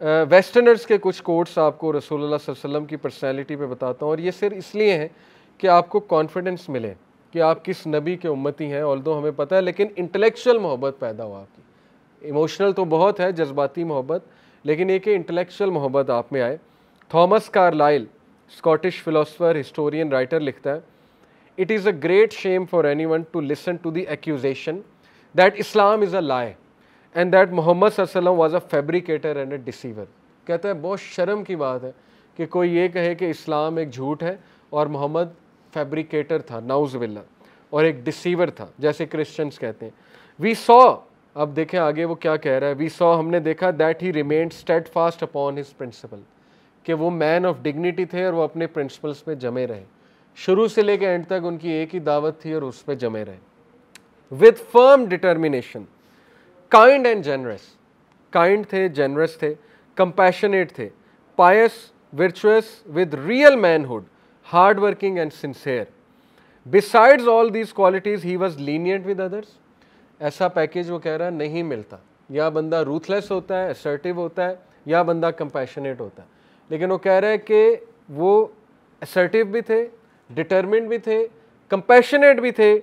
वेस्टर्नर्स के कुछ कोट्स आपको रसूलुल्लाह वसल्लम की पर्सनैलिटी पर बताता हूँ और ये सिर्फ इसलिए हैं कि आपको कॉन्फिडेंस मिले कि आप किस नबी के उम्मती हैं ऑल दो हमें पता है लेकिन इंटेलेक्चुअल मोहब्बत पैदा हो आपकी इमोशनल तो बहुत है जज्बाती मोहब्बत लेकिन एक इंटेलेक्चुअल मोहब्बत आप में आए Thomas Carlyle Scottish philosopher historian writer लिखता है it is a great shame for any one to listen to the accusation that Islam is a lie and that Muhammad वसल्लम a fabricator and a deceiver कहते हैं बहुत शर्म की बात है कि कोई ये कहे कि इस्लाम एक झूठ है और मोहम्मद फैब्रिकेटर था नाउजबिल्ला और एक डिसीवर था जैसे क्रिश्चियंस कहते हैं वी सॉ अब देखें आगे वो क्या कह रहा है वी सॉ हमने देखा that he remain state fast upon his principle कि वो मैन ऑफ डिग्निटी थे और वो अपने प्रिंसिपल्स पे जमे रहे शुरू से लेकर एंड तक उनकी एक ही दावत थी और उस पर जमे रहे with firm determination kind and generous kind थे जनरस थे कंपैशनेट थे pious with real manhood hard working and sincere besides all these qualities he was lenient with others ऐसा पैकेज वो कह रहा है नहीं मिलता या बंदा रूथलेस होता है असर्टिव होता है या बंदा कंपैशनेट होता है लेकिन वो कह रहा है कि वो असर्टिव भी थे डिटर्मिंड भी थे कंपैशनेट भी थे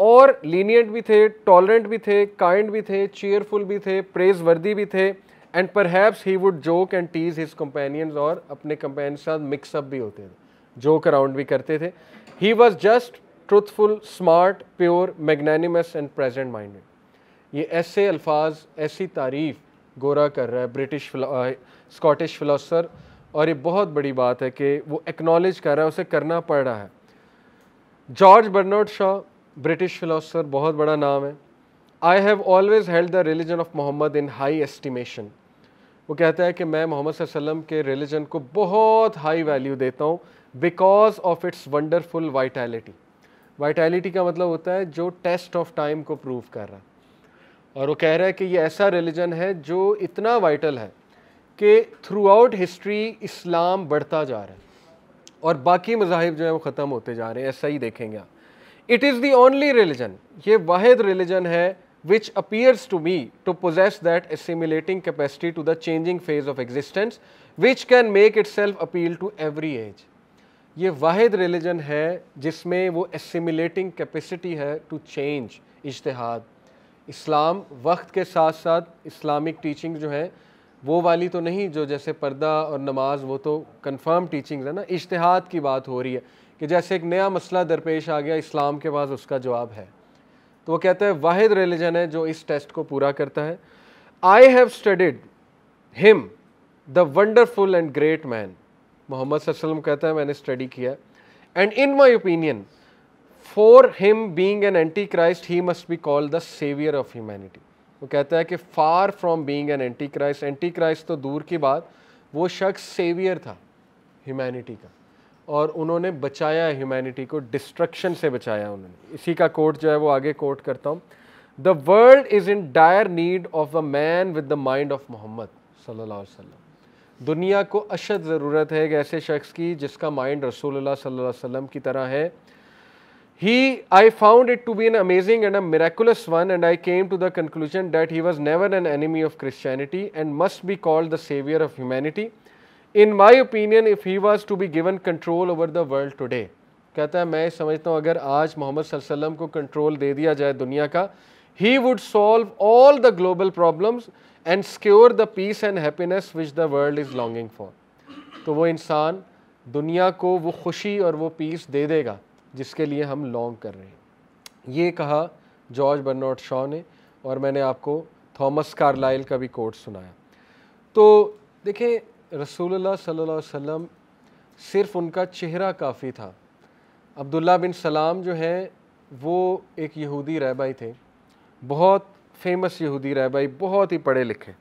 और लीनियंट भी थे टॉलरेंट भी थे काइंड भी थे चेयरफुल भी थे प्रेज वर्दी भी थे and perhaps he would joke and tease his companions और अपने कंपेन के साथ मिक्सअप भी होते थे जोक अराउंड भी करते थे he was just truthful smart pure magnanimous and present minded ये ऐसे अल्फाज ऐसी तारीफ गोरा कर रहा है ब्रिटिश स्कॉटिश फिलासर और ये बहुत बड़ी बात है कि वो एक्नॉलेज कर रहा है उसे करना पड़ रहा है George Bernard Shaw British philosopher बहुत बड़ा नाम है I have always held the religion of Muhammad in high estimation वो कहता है कि मैं मोहम्मद वसल्लम के रिलीजन को बहुत हाई वैल्यू देता हूँ because of its wonderful vitality vitality का मतलब होता है जो टेस्ट ऑफ टाइम को प्रूव कर रहा है और वो कह रहा है कि ये ऐसा रिलीजन है जो इतना वाइटल है कि थ्रू आउट हिस्ट्री इस्लाम बढ़ता जा रहा है और बाकी मजाहब जो है वो ख़त्म होते जा रहे हैं ऐसा ही देखेंगे आप it is the only religion ये वाहिद रिलीजन है which to me to possess that that capacity to the changing phase of existence which can make it self appeal to every age ये वाहिद रिलीजन है जिसमें वो एसिमिलेटिंग कैपेसिटी है to change इश्तहाद इस्लाम वक्त के साथ साथ इस्लामिक टीचिंग जो है वो वाली तो नहीं जो जैसे पर्दा और नमाज वो तो कन्फर्म टीचिंग है ना इश्तहाद की बात हो रही है कि जैसे एक नया मसला दरपेश आ गया इस्लाम के पास उसका जवाब है तो वो कहता है वाहिद रिलीजन है जो इस टेस्ट को पूरा करता है I have studied him the wonderful and great man Muhammad सल्लम कहता है मैंने स्टडी किया and in my opinion for him being an anti Christ he must be called the saviour of humanity वो कहता है कि far from being an anti Christ anti Christ तो दूर की बात वो शख्स सेवियर था ह्यूमैनिटी का और उन्होंने बचाया ह्यूमैनिटी को डिस्ट्रक्शन से बचाया उन्होंने इसी का कोट जो है वो आगे कोट करता हूँ the world is in dire need of a man with the mind of Muhammad सल्लल्लाहु अलैहि वसल्लम दुनिया को अशद ज़रूरत है एक ऐसे शख्स की जिसका माइंड रसूलुल्लाह सल्लल्लाहु अलैहि वसल्लम की तरह है he I found it to be an amazing and a miraculous one and I came to the conclusion that he was never an enemy of Christianity and must be called the saviour of humanity in my opinion if he was to be given control over the world today कहता है मैं समझता हूँ अगर आज मोहम्मद वसल्लम को control दे दिया जाए दुनिया का he would solve all the global problems and secure the peace and happiness which the world is longing for तो वो इंसान दुनिया को वो खुशी और वो पीस दे देगा जिसके लिए हम लॉन्ग कर रहे हैं ये कहा जॉर्ज बर्नोट शॉ ने और मैंने आपको थॉमस कार्लाइल का भी कोट सुनाया तो देखें रसूलुल्लाह सल्लल्लाहु अलैहि वसल्लम सिर्फ उनका चेहरा काफ़ी था अब्दुल्ला बिन सलाम जो हैं वो एक यहूदी रहबाई थे बहुत फेमस यहूदी रहबाई बहुत ही पढ़े लिखे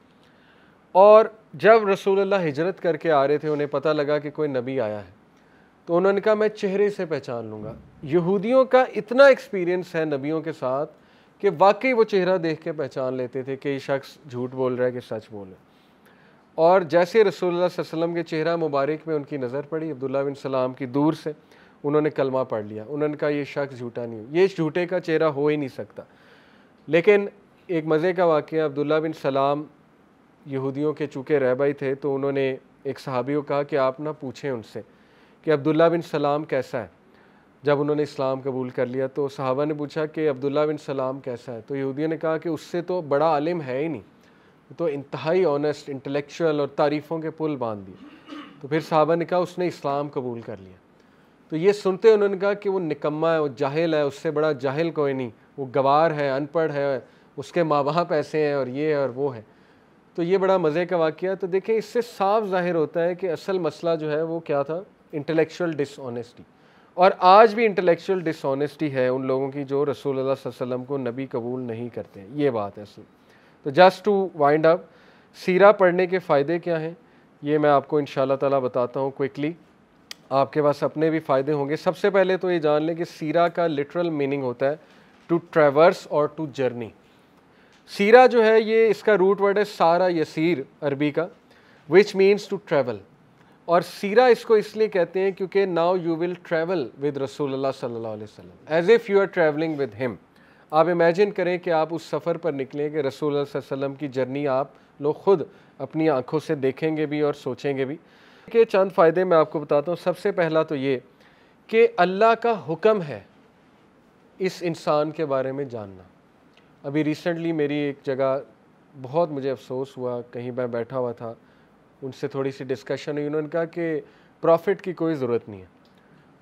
और जब रसूलुल्लाह हिजरत करके आ रहे थे उन्हें पता लगा कि कोई नबी आया है तो उन्होंने कहा मैं चेहरे से पहचान लूँगा यहूदियों का इतना एक्सपीरियंस है नबियों के साथ कि वाकई वो चेहरा देख के पहचान लेते थे कि ये शख्स झूठ बोल रहा है कि सच बोल रहा है और जैसे रसोल्ला वसलम के चेहरा मुबारक में उनकी नज़र पड़ी अब्दुल्ला बिन सलाम की दूर से उन्होंने कलमा पढ़ लिया उन्होंने कहा ये शख्स झूठा नहीं ये झूठे का चेहरा हो ही नहीं सकता लेकिन एक मज़े का वाक़ अब्दुल्ला बिन सलाम यहूदियों के रह रहबाई थे तो उन्होंने एक सहाबी को कहा कि आप ना पूछें उनसे कि अब्दुल्ला बिन सलाम कैसा है जब उन्होंने इस्लाम कबूल कर लिया तो सहाबा ने पूछा कि अब्दुल्ला बिन सलाम कैसा है तो यहूदियों ने कहा कि उससे तो बड़ा आलिम है ही नहीं तो इंतहाई ऑनेस्ट इंटेलेक्चुअल और तारीफ़ों के पुल बांध दिए तो फिर साहबा ने कहा उसने इस्लाम कबूल कर लिया तो ये सुनते उन्होंने कहा कि वो निकम्मा है वो जाहिल है उससे बड़ा जाहिल कोई नहीं वो गवार है अनपढ़ है उसके माँ बाप ऐसे हैं और ये है और वो है तो ये बड़ा मज़े का वाक़ है तो देखें इससे साफ जाहिर होता है कि असल मसला जो है वो क्या था इंटेलेक्चुअल डिसऑनेस्टी और आज भी इंटेलेक्चुअल डिसऑनेस्टी है उन लोगों की जो रसूल अल्लाह वसम को नबी कबूल नहीं करते ये बात है असल तो जस्ट टू वाइंड अप सीरा पढ़ने के फ़ायदे क्या हैं ये मैं आपको इन ताला बताता हूँ क्विकली आपके पास अपने भी फ़ायदे होंगे सबसे पहले तो ये जान लें कि सीरा का लिटरल मीनिंग होता है टू ट्रेवर्स और टू जर्नी सीरा जो है ये इसका रूट वर्ड है सारा यसीर अरबी का विच मीन्स टू ट्रैवल और सीरा इसको इसलिए कहते हैं क्योंकि now you will travel with रसूल सल्ला अलैहि as if you are travelling with him आप इमेजिन करें कि आप उस सफ़र पर निकलें कि रसूल वसम की जर्नी आप लोग ख़ुद अपनी आँखों से देखेंगे भी और सोचेंगे भी के चंद फ़ायदे मैं आपको बताता हूँ सबसे पहला तो ये कि अल्लाह का हुक्म है इस इंसान के बारे में जानना अभी रिसेंटली मेरी एक जगह बहुत मुझे अफसोस हुआ कहीं मैं बैठा हुआ था उनसे थोड़ी सी डिस्कशन हुई उन्होंने कहा कि प्रॉफिट की कोई ज़रूरत नहीं है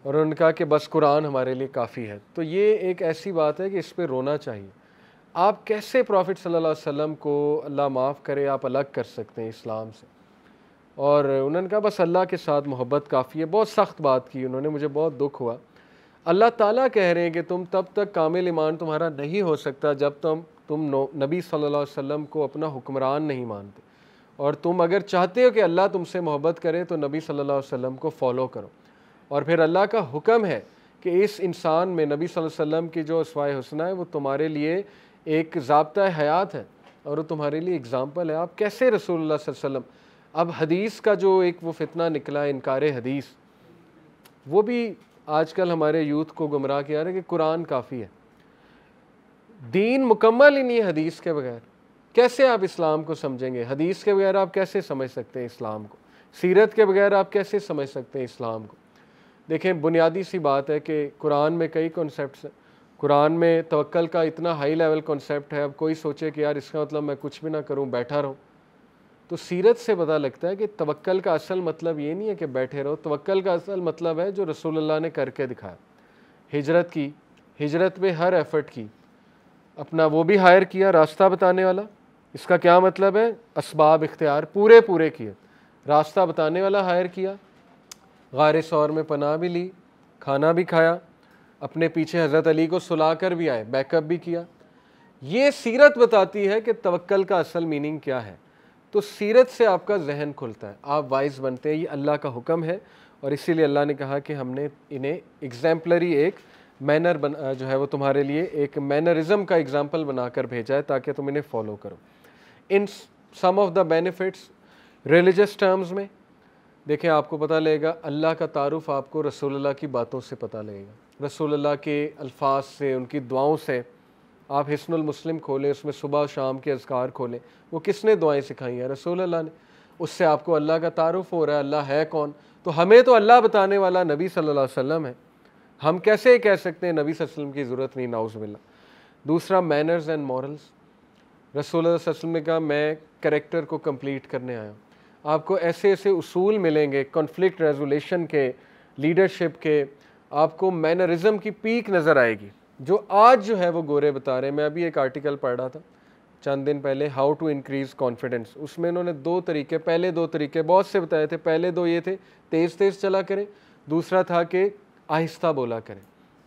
और उन्होंने कहा कि बस कुरान हमारे लिए काफ़ी है तो ये एक ऐसी बात है कि इस पर रोना चाहिए आप कैसे प्रॉफिट सल्लल्लाहु अलैहि वसल्लम को अल्लाह माफ़ करे आप अलग कर सकते हैं इस्लाम से और उन्होंने कहा बस अल्लाह के साथ मोहब्बत काफ़ी है बहुत सख्त बात की उन्होंने मुझे बहुत दुख हुआ अल्लाह ताला कह रहे हैं कि तुम तब तक कामिल ईमान तुम्हारा नहीं हो सकता जब तुम तुम नबी सल्लल्लाहु अलैहि वसल्लम को अपना हुक्मरान नहीं मानते और तुम अगर चाहते हो कि अल्लाह तुमसे मोहब्बत करे तो नबी सल्ला अलैहि को फॉलो करो और फिर अल्लाह का हुक्म है कि इस इंसान में नबी वसल्लम की जो असवाए हसना है वो तुम्हारे लिए एक जबता हयात है और वो तुम्हारे लिए एग्ज़ाम्पल है आप कैसे रसूल वसम अब हदीस का जो एक वो फितना निकला इनकार हदीस वो भी आजकल हमारे यूथ को गुमराह किया रहा है कि कुरान काफ़ी है दीन मुकम्मल ही नहीं है हदीस के बगैर कैसे आप इस्लाम को समझेंगे हदीस के बगैर आप कैसे समझ सकते हैं इस्लाम को सीरत के बगैर आप कैसे समझ सकते हैं इस्लाम को देखें बुनियादी सी बात है कि कुरान में कई कॉन्सेप्ट हैं कुरान में तवक्ल का इतना हाई लेवल कॉन्सेप्ट है अब कोई सोचे कि यार इसका मतलब मैं कुछ भी ना करूँ बैठा रहूं तो सीरत से पता लगता है कि तवक्ल का असल मतलब ये नहीं है कि बैठे रहो तवक्ल का असल मतलब है जो रसूलुल्लाह ने करके दिखाया हिजरत की हिजरत में हर एफ़र्ट की अपना वो भी हायर किया रास्ता बताने वाला इसका क्या मतलब है इसबाब इख्तियार पूरे पूरे किए रास्ता बताने वाला हायर किया गार शौर में पनाह भी ली खाना भी खाया अपने पीछे हज़रत अली को सुला कर भी आए बैकअप भी किया ये सीरत बताती है कि तवक्ल का असल मीनिंग क्या है तो सीरत से आपका जहन खुलता है आप वाइज बनते हैं ये अल्लाह का हुक्म है और इसीलिए अल्लाह ने कहा कि हमने इन्हें एग्जाम्पलरी एक मैनर बन जो है वो तुम्हारे लिए एक मैनरिज़म का एग्ज़ाम्पल बनाकर भेजा है ताकि तुम इन्हें फॉलो करो in some of the benefits religious terms में देखें आपको पता लगेगा अल्लाह का तारुफ आपको रसोल्ला की बातों से पता लगेगा रसोल्ला के अल्फाज से उनकी दुआओं से आप मुस्लिम खोलें उसमें सुबह शाम के अजकार खोलें वो किसने दुआएं सिखाई हैं रसोल्ला ने उससे आपको अल्लाह का तारुफ हो रहा है अल्लाह है कौन तो हमें तो अल्लाह बताने वाला नबी सल्लल्लाहु अलैहि वसल्लम है हम कैसे कह सकते हैं नबी वसल्लम की ज़रूरत नहीं नाउज मिला दूसरा मैनर्स एंड मॉरल्स रसोल्ला वसल्लम ने कहा मैं करेक्टर को कम्प्लीट करने आया हूँ आपको ऐसे ऐसे उसूल मिलेंगे कॉन्फ्लिक्ट रेजोलेशन के लीडरशिप के आपको मैनरिज़म की पीक नज़र आएगी जो आज जो है वो गोरे बता रहे हैं मैं अभी एक आर्टिकल पढ़ रहा था चंद दिन पहले हाउ टू इंक्रीज़ कॉन्फिडेंस उसमें इन्होंने दो तरीके पहले दो तरीके बहुत से बताए थे पहले दो ये थे तेज़ तेज़ चला करें दूसरा था कि आहिस्ता बोला करें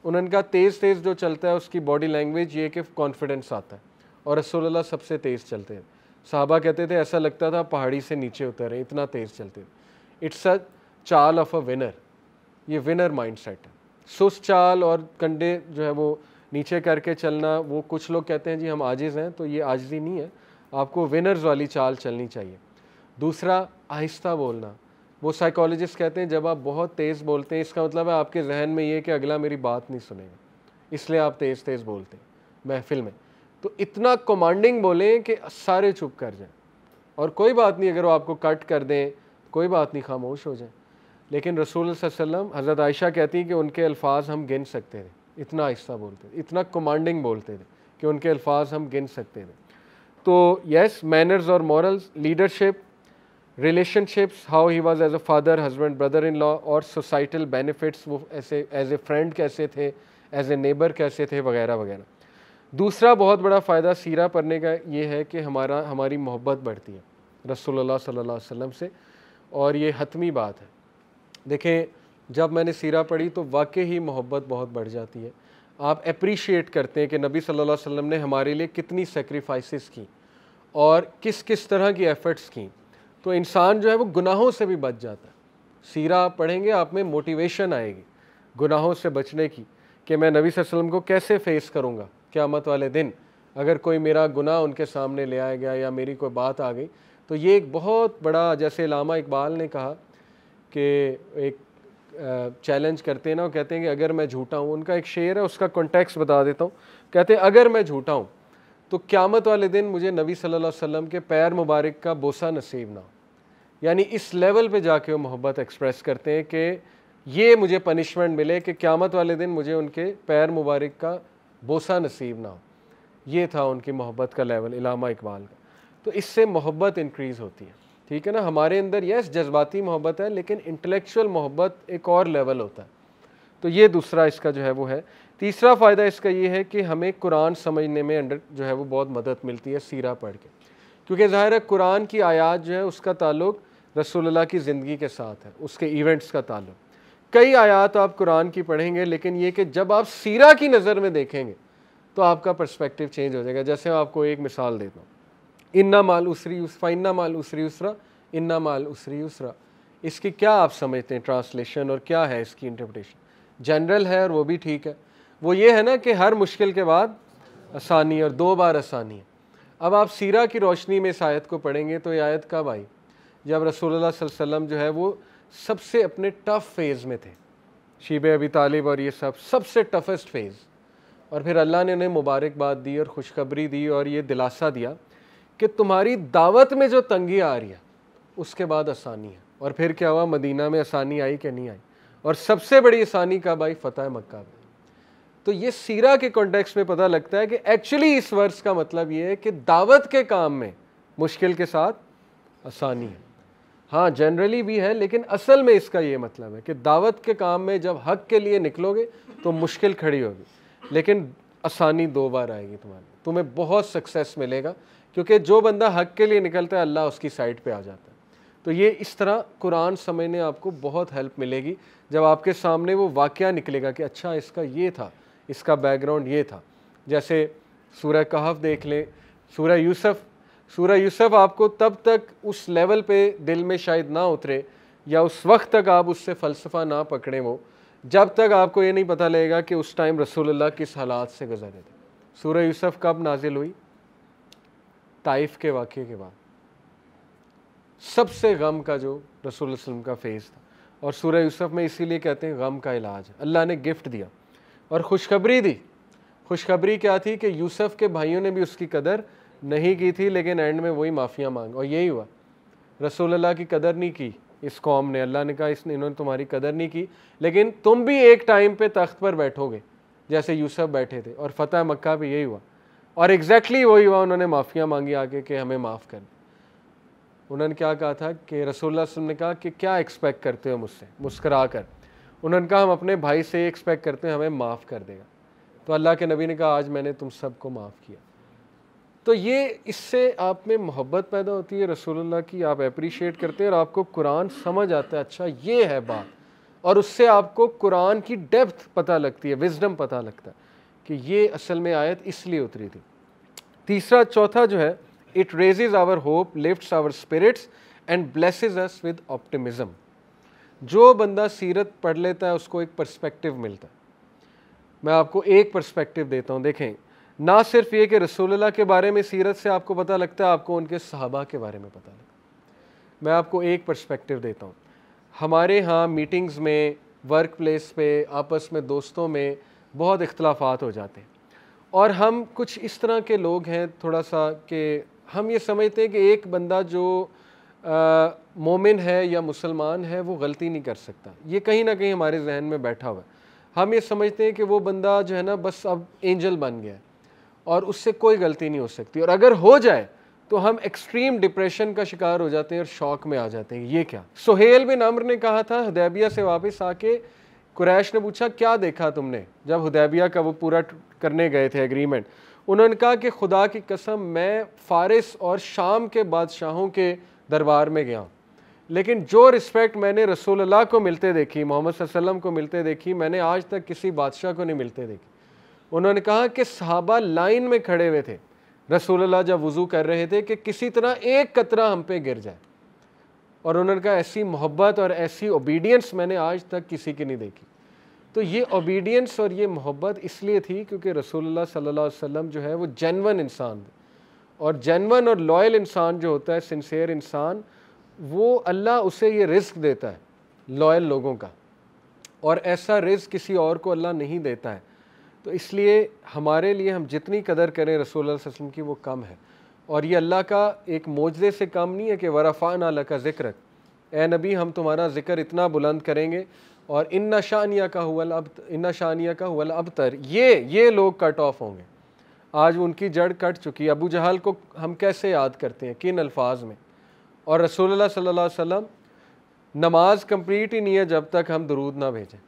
उन्होंने कहा तेज़ तेज़ जो चलता है उसकी बॉडी लैंग्वेज ये कि कॉन्फिडेंस आता है और रसोल्ला सबसे तेज़ चलते हैं साहबा कहते थे ऐसा लगता था पहाड़ी से नीचे रहे इतना तेज़ चलते थे it's a chal of a winner ये विनर माइंड सेट है सुस्त चाल और कंडे जो है वो नीचे करके चलना वो कुछ लोग कहते हैं जी हम आजिज़ हैं तो ये आजिज़ी नहीं है आपको विनर्स वाली चाल चलनी चाहिए दूसरा आहिस्ता बोलना वो साइकोलॉजिस्ट कहते हैं जब आप बहुत तेज़ बोलते हैं इसका मतलब है आपके जहन में ये कि अगला मेरी बात नहीं सुनेगा इसलिए आप तेज़ तेज़ बोलते हैं महफिल में तो इतना कमांडिंग बोलें कि सारे चुप कर जाएं और कोई बात नहीं अगर वो आपको कट कर दें कोई बात नहीं खामोश हो जाएं लेकिन रसूल वसम हज़रत आयशा कहती हैं कि उनके अल्फाज हम गिन सकते थे इतना आहिस्ता बोलते थे इतना कमांडिंग बोलते थे कि उनके अल्फाज हम गिन सकते थे तो यस मैनर्स और morals leadership relationships how he was as a father husband brother in law और सोसाइटल बेनिफिट्स वो ऐसे एज ए फ्रेंड कैसे थे एज ए नेबर कैसे थे वगैरह वगैरह दूसरा बहुत बड़ा फ़ायदा सीरा पढ़ने का ये है कि हमारा हमारी मोहब्बत बढ़ती है रसोल्ला सल्ला वसम से और ये हतमी बात है देखें जब मैंने सीरा पढ़ी तो वाकई ही मोहब्बत बहुत बढ़ जाती है आप अप्रीशिएट करते हैं कि नबी सल्लल्लाहु अलैहि वसल्लम ने हमारे लिए कितनी सेक्रीफाइसेस की और किस किस तरह की एफ़र्ट्स की तो इंसान जो है वो गुनाहों से भी बच जाता है सीरा आप पढ़ेंगे आप में मोटिवेशन आएगी गुनाहों से बचने की कि मैं नबी वसल्लम को कैसे फ़ेस करूँगा क़्यामत वाले दिन अगर कोई मेरा गुनाह उनके सामने ले आया गया या मेरी कोई बात आ गई तो ये एक बहुत बड़ा जैसे लामा इकबाल ने कहा कि एक चैलेंज करते हैं ना और कहते हैं कि अगर मैं झूठा हूँ उनका एक शेर है उसका कॉन्टेक्स्ट बता देता हूँ कहते हैं अगर मैं झूठा हूँ तो क़्यामत वाले दिन मुझे नबी सल्लल्लाहु अलैहि वसल्लम के पैर मुबारक का बोसा नसीब ना यानी इस लेवल पे जाके वो मोहब्बत एक्सप्रेस करते हैं कि ये मुझे पनिशमेंट मिले कि क़्यामत वाले दिन मुझे उनके पैर मुबारक का बोसा नसीब ना हो ये था उनकी मोहब्बत का लेवल इलामा इकबाल का तो इससे मोहब्बत इंक्रीज़ होती है ठीक है ना हमारे अंदर यस जज्बाती मोहब्बत है लेकिन इंटेलेक्चुअल मोहब्बत एक और लेवल होता है तो ये दूसरा इसका जो है वो है तीसरा फ़ायदा इसका ये है कि हमें कुरान समझने में अंडर जो है वो बहुत मदद मिलती है सीरा पढ़ के क्योंकि ज़ाहिर है कुरान की आयात जो है उसका ताल्लुक रसोल्ला की ज़िंदगी के साथ है उसके इवेंट्स का ताल्लुक कई आयात आप कुरान की पढ़ेंगे लेकिन ये कि जब आप सीरा की नज़र में देखेंगे तो आपका पर्सपेक्टिव चेंज हो जाएगा जैसे मैं आपको एक मिसाल देता हूँ इन्ना माल उसरी उस इन्ना माल उसरी उसरा इन्ना माल उसरी उसरा इसकी क्या आप समझते हैं ट्रांसलेशन और क्या है इसकी इंटरप्रटेशन जनरल है और वो भी ठीक है वो ये है ना कि हर मुश्किल के बाद आसानी और दो बार आसानी है अब आप सीरा की रोशनी में इस आयत को पढ़ेंगे तो ये आयत कब आई जब रसोल्ला वसम जो है वो सबसे अपने टफ फेज़ में थे शीब अबी तालिब और ये सब सबसे टफेस्ट फेज़ और फिर अल्लाह ने उन्हें मुबारकबाद दी और खुशखबरी दी और ये दिलासा दिया कि तुम्हारी दावत में जो तंगी आ रही है उसके बाद आसानी है और फिर क्या हुआ मदीना में आसानी आई कि नहीं आई और सबसे बड़ी आसानी का भाई फ़तेह मक्का में तो ये सीरा के कॉन्टेक्स में पता लगता है कि एक्चुअली इस वर्ष का मतलब ये है कि दावत के काम में मुश्किल के साथ आसानी है हाँ जनरली भी है लेकिन असल में इसका ये मतलब है कि दावत के काम में जब हक के लिए निकलोगे तो मुश्किल खड़ी होगी लेकिन आसानी दो बार आएगी तुम्हारी तुम्हें बहुत सक्सेस मिलेगा क्योंकि जो बंदा हक के लिए निकलता है अल्लाह उसकी साइड पे आ जाता है तो ये इस तरह कुरान समझने आपको बहुत हेल्प मिलेगी जब आपके सामने वो वाक़ निकलेगा कि अच्छा इसका ये था इसका बैकग्राउंड ये था जैसे सूर्य कहफ देख लें सूर्य यूसफ सूर्य यूसुफ आपको तब तक उस लेवल पे दिल में शायद ना उतरे या उस वक्त तक आप उससे फ़लसफ़ा ना पकड़े वो जब तक आपको ये नहीं पता लगेगा कि उस टाइम रसूलुल्लाह किस हालात से गुजरे थे सूर्य यूसुफ कब नाजिल हुई ताइफ के वाक़े के बाद सबसे गम का जो रसूल वसलम का फेज़ था और सूर्य यूसुफ में इसीलिए कहते हैं गम का इलाज अल्लाह ने गिफ्ट दिया और खुशखबरी दी खुशखबरी क्या थी कि यूसुफ के भाइयों ने भी उसकी कदर नहीं की थी लेकिन एंड में वही माफ़ियाँ मांग और यही हुआ रसूल अल्लाह की कदर नहीं की इस कौम ने अल्लाह ने कहा इसने इन्होंने तुम्हारी कदर नहीं की लेकिन तुम भी एक टाइम पे तख्त पर बैठोगे जैसे यूसुफ बैठे थे और फतेह मक्का भी यही हुआ और एग्जैक्टली exactly वही हुआ उन्होंने माफ़ियाँ मांगी आके कि हमें माफ़ कर उन्होंने क्या कहा था कि रसोल्ला ने कहा कि क्या एक्सपेक्ट करते हो मुझसे मुस्करा कर उन्होंने कहा हम अपने भाई से एक्सपेक्ट करते हैं हमें माफ़ कर देगा तो अल्लाह के नबी ने कहा आज मैंने तुम सबको माफ़ किया तो ये इससे आप में मोहब्बत पैदा होती है रसूलुल्लाह की आप अप्रिशिएट करते हैं और आपको कुरान समझ आता है अच्छा ये है बात और उससे आपको कुरान की डेप्थ पता लगती है विजडम पता लगता है कि ये असल में आयत इसलिए उतरी थी तीसरा चौथा जो है it raises our hope lifts our spirits and blesses us with optimism जो बंदा सीरत पढ़ लेता है उसको एक पर्सपेक्टिव मिलता है मैं आपको एक पर्सपेक्टिव देता हूँ देखें ना सिर्फ ये कि रसूलुल्लाह के बारे में सीरत से आपको पता लगता है आपको उनके सहाबा के बारे में पता लगता मैं आपको एक पर्सपेक्टिव देता हूँ हमारे यहाँ मीटिंग्स में वर्क प्लेस पे आपस में दोस्तों में बहुत अख्तलाफात हो जाते हैं और हम कुछ इस तरह के लोग हैं थोड़ा सा कि हम ये समझते हैं कि एक बंदा जो मोमिन है या मुसलमान है वो गलती नहीं कर सकता ये कहीं ना कहीं हमारे जहन में बैठा हुआ है हम ये समझते हैं कि वो बंदा जो है ना बस अब एंजल बन गया और उससे कोई गलती नहीं हो सकती और अगर हो जाए तो हम एक्सट्रीम डिप्रेशन का शिकार हो जाते हैं और शौक में आ जाते हैं ये क्या सुहेल बिन अम्र ने कहा था हदैबिया से वापस आके कुरैश ने पूछा क्या देखा तुमने जब हदैबिया का वो पूरा करने गए थे एग्रीमेंट उन्होंने कहा कि खुदा की कसम मैं फ़ारिस और शाम के बादशाहों के दरबार में गया लेकिन जो रिस्पेक्ट मैंने अल्लाह को मिलते देखी मोहम्मद वसल्लम को मिलते देखी मैंने आज तक किसी बादशाह को नहीं मिलते देखी उन्होंने कहा कि सहाबा लाइन में खड़े हुए थे रसूलुल्लाह जब वज़ू कर रहे थे कि किसी तरह एक कतरा हम पे गिर जाए और उन्होंने कहा ऐसी मोहब्बत और ऐसी ओबीडियंस मैंने आज तक किसी की नहीं देखी तो ये ओबीडियंस और ये मोहब्बत इसलिए थी क्योंकि रसूलुल्लाह सल्लल्लाहु अलैहि वसल्लम जो है वो जेनवन इंसान थे और जेनवन और लॉयल इंसान जो होता है सिंसेर इंसान वो अल्लाह उसे ये रिस्क देता है लॉयल लोगों का और ऐसा रिस्क किसी और को अल्लाह नहीं देता है तो इसलिए हमारे लिए हम जितनी कदर करें रसूल वसम की वो कम है और ये अल्लाह का एक मोजे से काम नहीं है कि वरफ़ान अल्लाह का ज़िक्र ए नबी हम तुम्हारा ज़िक्र इतना बुलंद करेंगे और इन नशानिया का हुल अब इन नशानिया का हुल अब तर ये ये लोग कट ऑफ होंगे आज उनकी जड़ कट चुकी है अबू जहाल को हम कैसे याद करते हैं किन अल्फाज में और रसूल सल्ला वसम नमाज कम्प्लीट ही नहीं है जब तक हम दरूद ना भेजें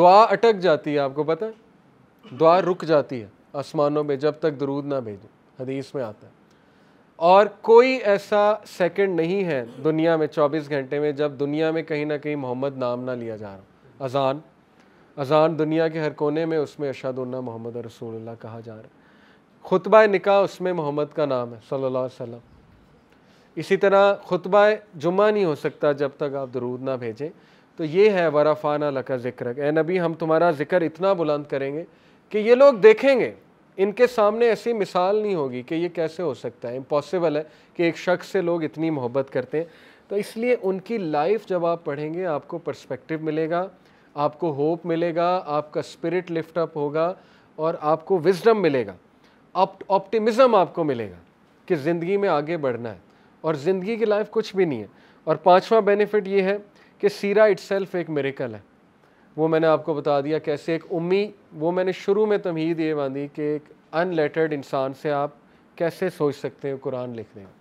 दुआ अटक जाती है आपको पता है दुआ रुक जाती है आसमानों में जब तक दरूद ना भेजूँ हदीस में आता है और कोई ऐसा सेकंड नहीं है दुनिया में 24 घंटे में जब दुनिया में कहीं ना कहीं मोहम्मद नाम ना लिया जा रहा अजान अजान दुनिया के हर कोने में उसमें अशदुल्ला मोहम्मद रसूलुल्लाह कहा जा रहा है खुतबा निका उसमें मोहम्मद का नाम है सल्लल्लाहु अलैहि वसल्लम इसी तरह खुतबा जुम्मा नहीं हो सकता जब तक आप दरूद ना भेजें तो ये है वराफ़ाना लका ज़िक्र ए नबी हम तुम्हारा ज़िक्र इतना बुलंद करेंगे कि ये लोग देखेंगे इनके सामने ऐसी मिसाल नहीं होगी कि ये कैसे हो सकता है इम्पॉसिबल है कि एक शख्स से लोग इतनी मोहब्बत करते हैं तो इसलिए उनकी लाइफ जब आप पढ़ेंगे आपको पर्सपेक्टिव मिलेगा आपको होप मिलेगा आपका स्पिरिट लिफ्ट अप होगा और आपको विजडम मिलेगा ऑप्टिमिज़म आपको मिलेगा कि ज़िंदगी में आगे बढ़ना है और ज़िंदगी की लाइफ कुछ भी नहीं है और पांचवा बेनिफिट ये है कि सीरा इट्सल्फ एक मेरेकल है वो मैंने आपको बता दिया कैसे एक उम्मी वो मैंने शुरू में तमहीद ये बांधी कि एक अनलेटर्ड इंसान से आप कैसे सोच सकते हैं कुरान लिख रहे हैं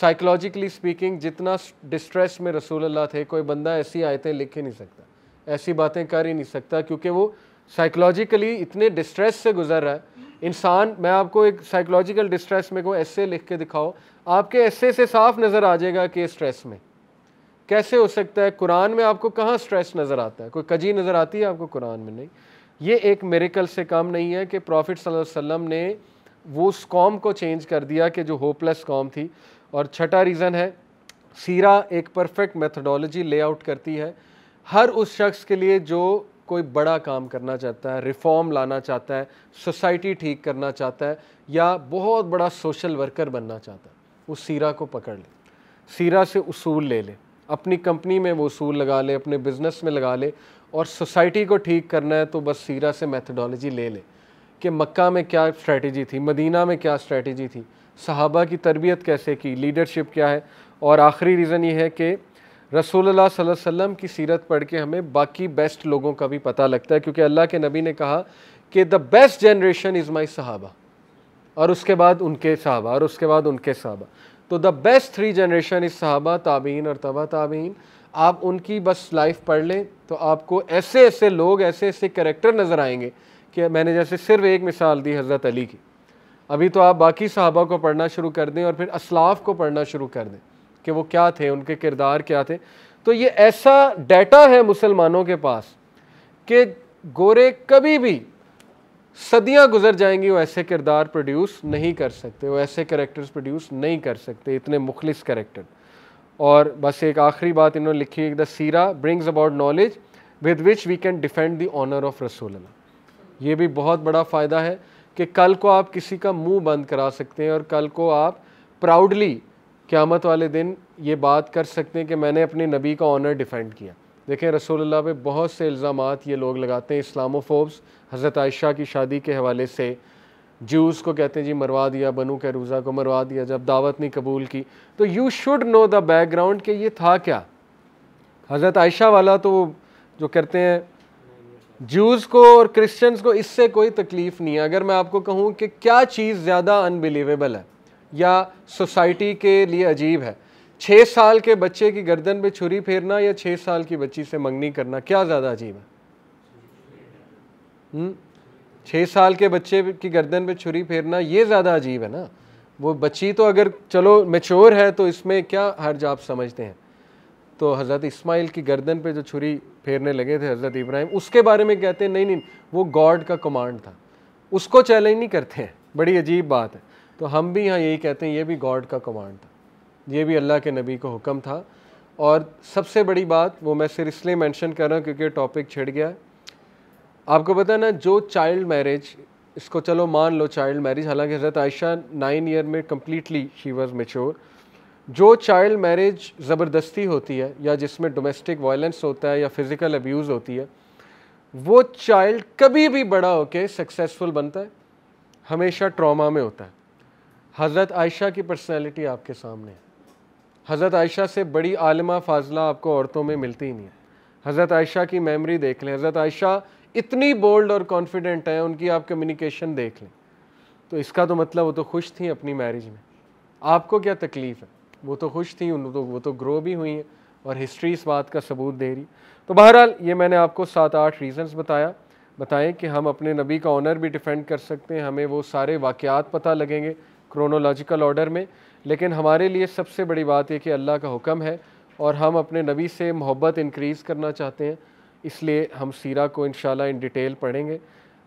साइकोलॉजिकली स्पीकिंग जितना डिस्ट्रेस में रसूल अल्लाह थे कोई बंदा ऐसी आयतें लिख ही नहीं सकता ऐसी बातें कर ही नहीं सकता क्योंकि वो साइकोलॉजिकली इतने डिस्ट्रेस से गुजर रहा है इंसान मैं आपको एक साइकोलॉजिकल डिस्ट्रेस में को ऐसे लिख के दिखाओ आपके ऐसे से साफ नज़र आ जाएगा कि स्ट्रेस में कैसे हो सकता है कुरान में आपको कहाँ स्ट्रेस नज़र आता है कोई कजी नज़र आती है आपको कुरान में नहीं ये एक मेरिकल से काम नहीं है कि प्रॉफिट वसल्लम ने वो उस कॉम को चेंज कर दिया कि जो होपलेस कॉम थी और छठा रीज़न है सीरा एक परफेक्ट मेथडोलॉजी लेआउट करती है हर उस शख्स के लिए जो कोई बड़ा काम करना चाहता है रिफॉर्म लाना चाहता है सोसाइटी ठीक करना चाहता है या बहुत बड़ा सोशल वर्कर बनना चाहता है उस सीरा को पकड़ ले सीरा से उसूल ले ले अपनी कंपनी में वो असूल लगा ले अपने बिजनेस में लगा ले और सोसाइटी को ठीक करना है तो बस सीरा से मैथडोलॉजी ले ले कि मक्का में क्या स्ट्रेटजी थी मदीना में क्या स्ट्रेटजी थी सहाबा की तरबियत कैसे की लीडरशिप क्या है और आखिरी रीज़न ये है कि रसूल वसल्लम की सीरत पढ़ के हमें बाकी बेस्ट लोगों का भी पता लगता है क्योंकि अल्लाह के नबी ने कहा कि the best generation is my सहाबा और उसके बाद उनके सहाबा और उसके बाद उनके सहाबा तो द बेस्ट थ्री जनरेशन इस सहाबा ताबीन और तबा ताबीन आप उनकी बस लाइफ पढ़ लें तो आपको ऐसे ऐसे लोग ऐसे ऐसे करेक्टर नज़र आएंगे कि मैंने जैसे सिर्फ एक मिसाल दी हज़रत अली की अभी तो आप बाकी साहबा को पढ़ना शुरू कर दें और फिर असलाफ को पढ़ना शुरू कर दें कि वो क्या थे उनके किरदार क्या थे तो ये ऐसा डेटा है मुसलमानों के पास कि गोरे कभी भी सदियां गुजर जाएंगी वो ऐसे किरदार प्रोड्यूस नहीं कर सकते वो ऐसे करेक्टर्स प्रोड्यूस नहीं कर सकते इतने मुखलिस करेक्टर और बस एक आखिरी बात इन्होंने लिखी है द सीरा brings about knowledge with which we can defend the honour of रसूल ये भी बहुत बड़ा फ़ायदा है कि कल को आप किसी का मुंह बंद करा सकते हैं और कल को आप प्राउडली क़्यामत वाले दिन ये बात कर सकते हैं कि मैंने अपने नबी का ऑनर डिफेंड किया देखें रसोल्ला पे बहुत से इल्ज़ाम ये लोग लगाते हैं इस्लामोफोब्स हज़रत आयशा की शादी के हवाले से जूस को कहते हैं जी मरवा दिया बनू के रूज़ा को मरवा दिया जब दावत नहीं कबूल की तो you should know the background कि ये था क्या हज़रत आयशा वाला तो जो करते हैं जूस को और क्रिश्चियंस को इससे कोई तकलीफ़ नहीं है अगर मैं आपको कहूँ कि क्या चीज़ ज़्यादा अनबिलीवेबल है या सोसाइटी के लिए अजीब है छः साल के बच्चे की गर्दन पर छुरी फेरना या छः साल की बच्ची से मंगनी करना क्या ज़्यादा अजीब है हम्म? छः साल के बच्चे की गर्दन पे छुरी फेरना ये ज़्यादा अजीब है ना वो बच्ची तो अगर चलो मेच्योर है तो इसमें क्या हर्ज आप समझते हैं तो हज़रत इस्माइल की गर्दन पे जो छुरी फेरने लगे थे हज़रत इब्राहिम उसके बारे में कहते हैं नहीं नहीं वो गॉड का कमांड था उसको चैलेंज नहीं करते हैं बड़ी अजीब बात है तो हम भी यहाँ यही कहते हैं ये भी गॉड का कमांड था ये भी अल्लाह के नबी का हुक्म था और सबसे बड़ी बात वो मैं सिर्फ इसलिए मैंशन कर रहा हूँ क्योंकि टॉपिक छिड़ गया आपको पता है ना जो चाइल्ड मैरिज इसको चलो मान लो चाइल्ड मैरिज हालांकि हज़रत आयशा नाइन ईयर में कम्प्लीटली शी वॉज मेच्योर जो चाइल्ड मैरिज ज़बरदस्ती होती है या जिसमें डोमेस्टिक वायलेंस होता है या फिज़िकल अब्यूज़ होती है वो चाइल्ड कभी भी बड़ा होके सक्सेसफुल बनता है हमेशा ट्रॉमा में होता है हज़रत आयशा की पर्सनैलिटी आपके सामने है हज़रत आयशा से बड़ी आलमा फाजला आपको औरतों में मिलती ही नहीं है हज़रत आयशा की मेमोरी देख लें हज़रत आयशा इतनी बोल्ड और कॉन्फिडेंट हैं उनकी आप कम्युनिकेशन देख लें तो इसका तो मतलब वो तो खुश थी अपनी मैरिज में आपको क्या तकलीफ़ है वो तो खुश थी उन तो वो तो ग्रो भी हुई हैं और हिस्ट्री इस बात का सबूत दे रही तो बहरहाल ये मैंने आपको सात आठ रीज़न्स बताया बताएं कि हम अपने नबी का ऑनर भी डिफेंड कर सकते हैं हमें वो सारे वाक़ात पता लगेंगे क्रोनोलॉजिकल ऑर्डर में लेकिन हमारे लिए सबसे बड़ी बात यह कि अल्लाह का हुक्म है और हम अपने नबी से मोहब्बत इनक्रीज़ करना चाहते हैं इसलिए हम सीरा को इन इन डिटेल पढ़ेंगे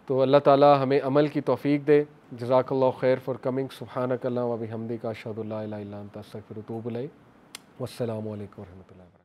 तो अल्लाह ताला हमें अमल की तौफीक दे जजाकल्ला खैर फॉर कमिंग सुबहानकल्ला वबी हमदी का शहदुल्ला तस्तफ़िर तूबल वालकम वरहमल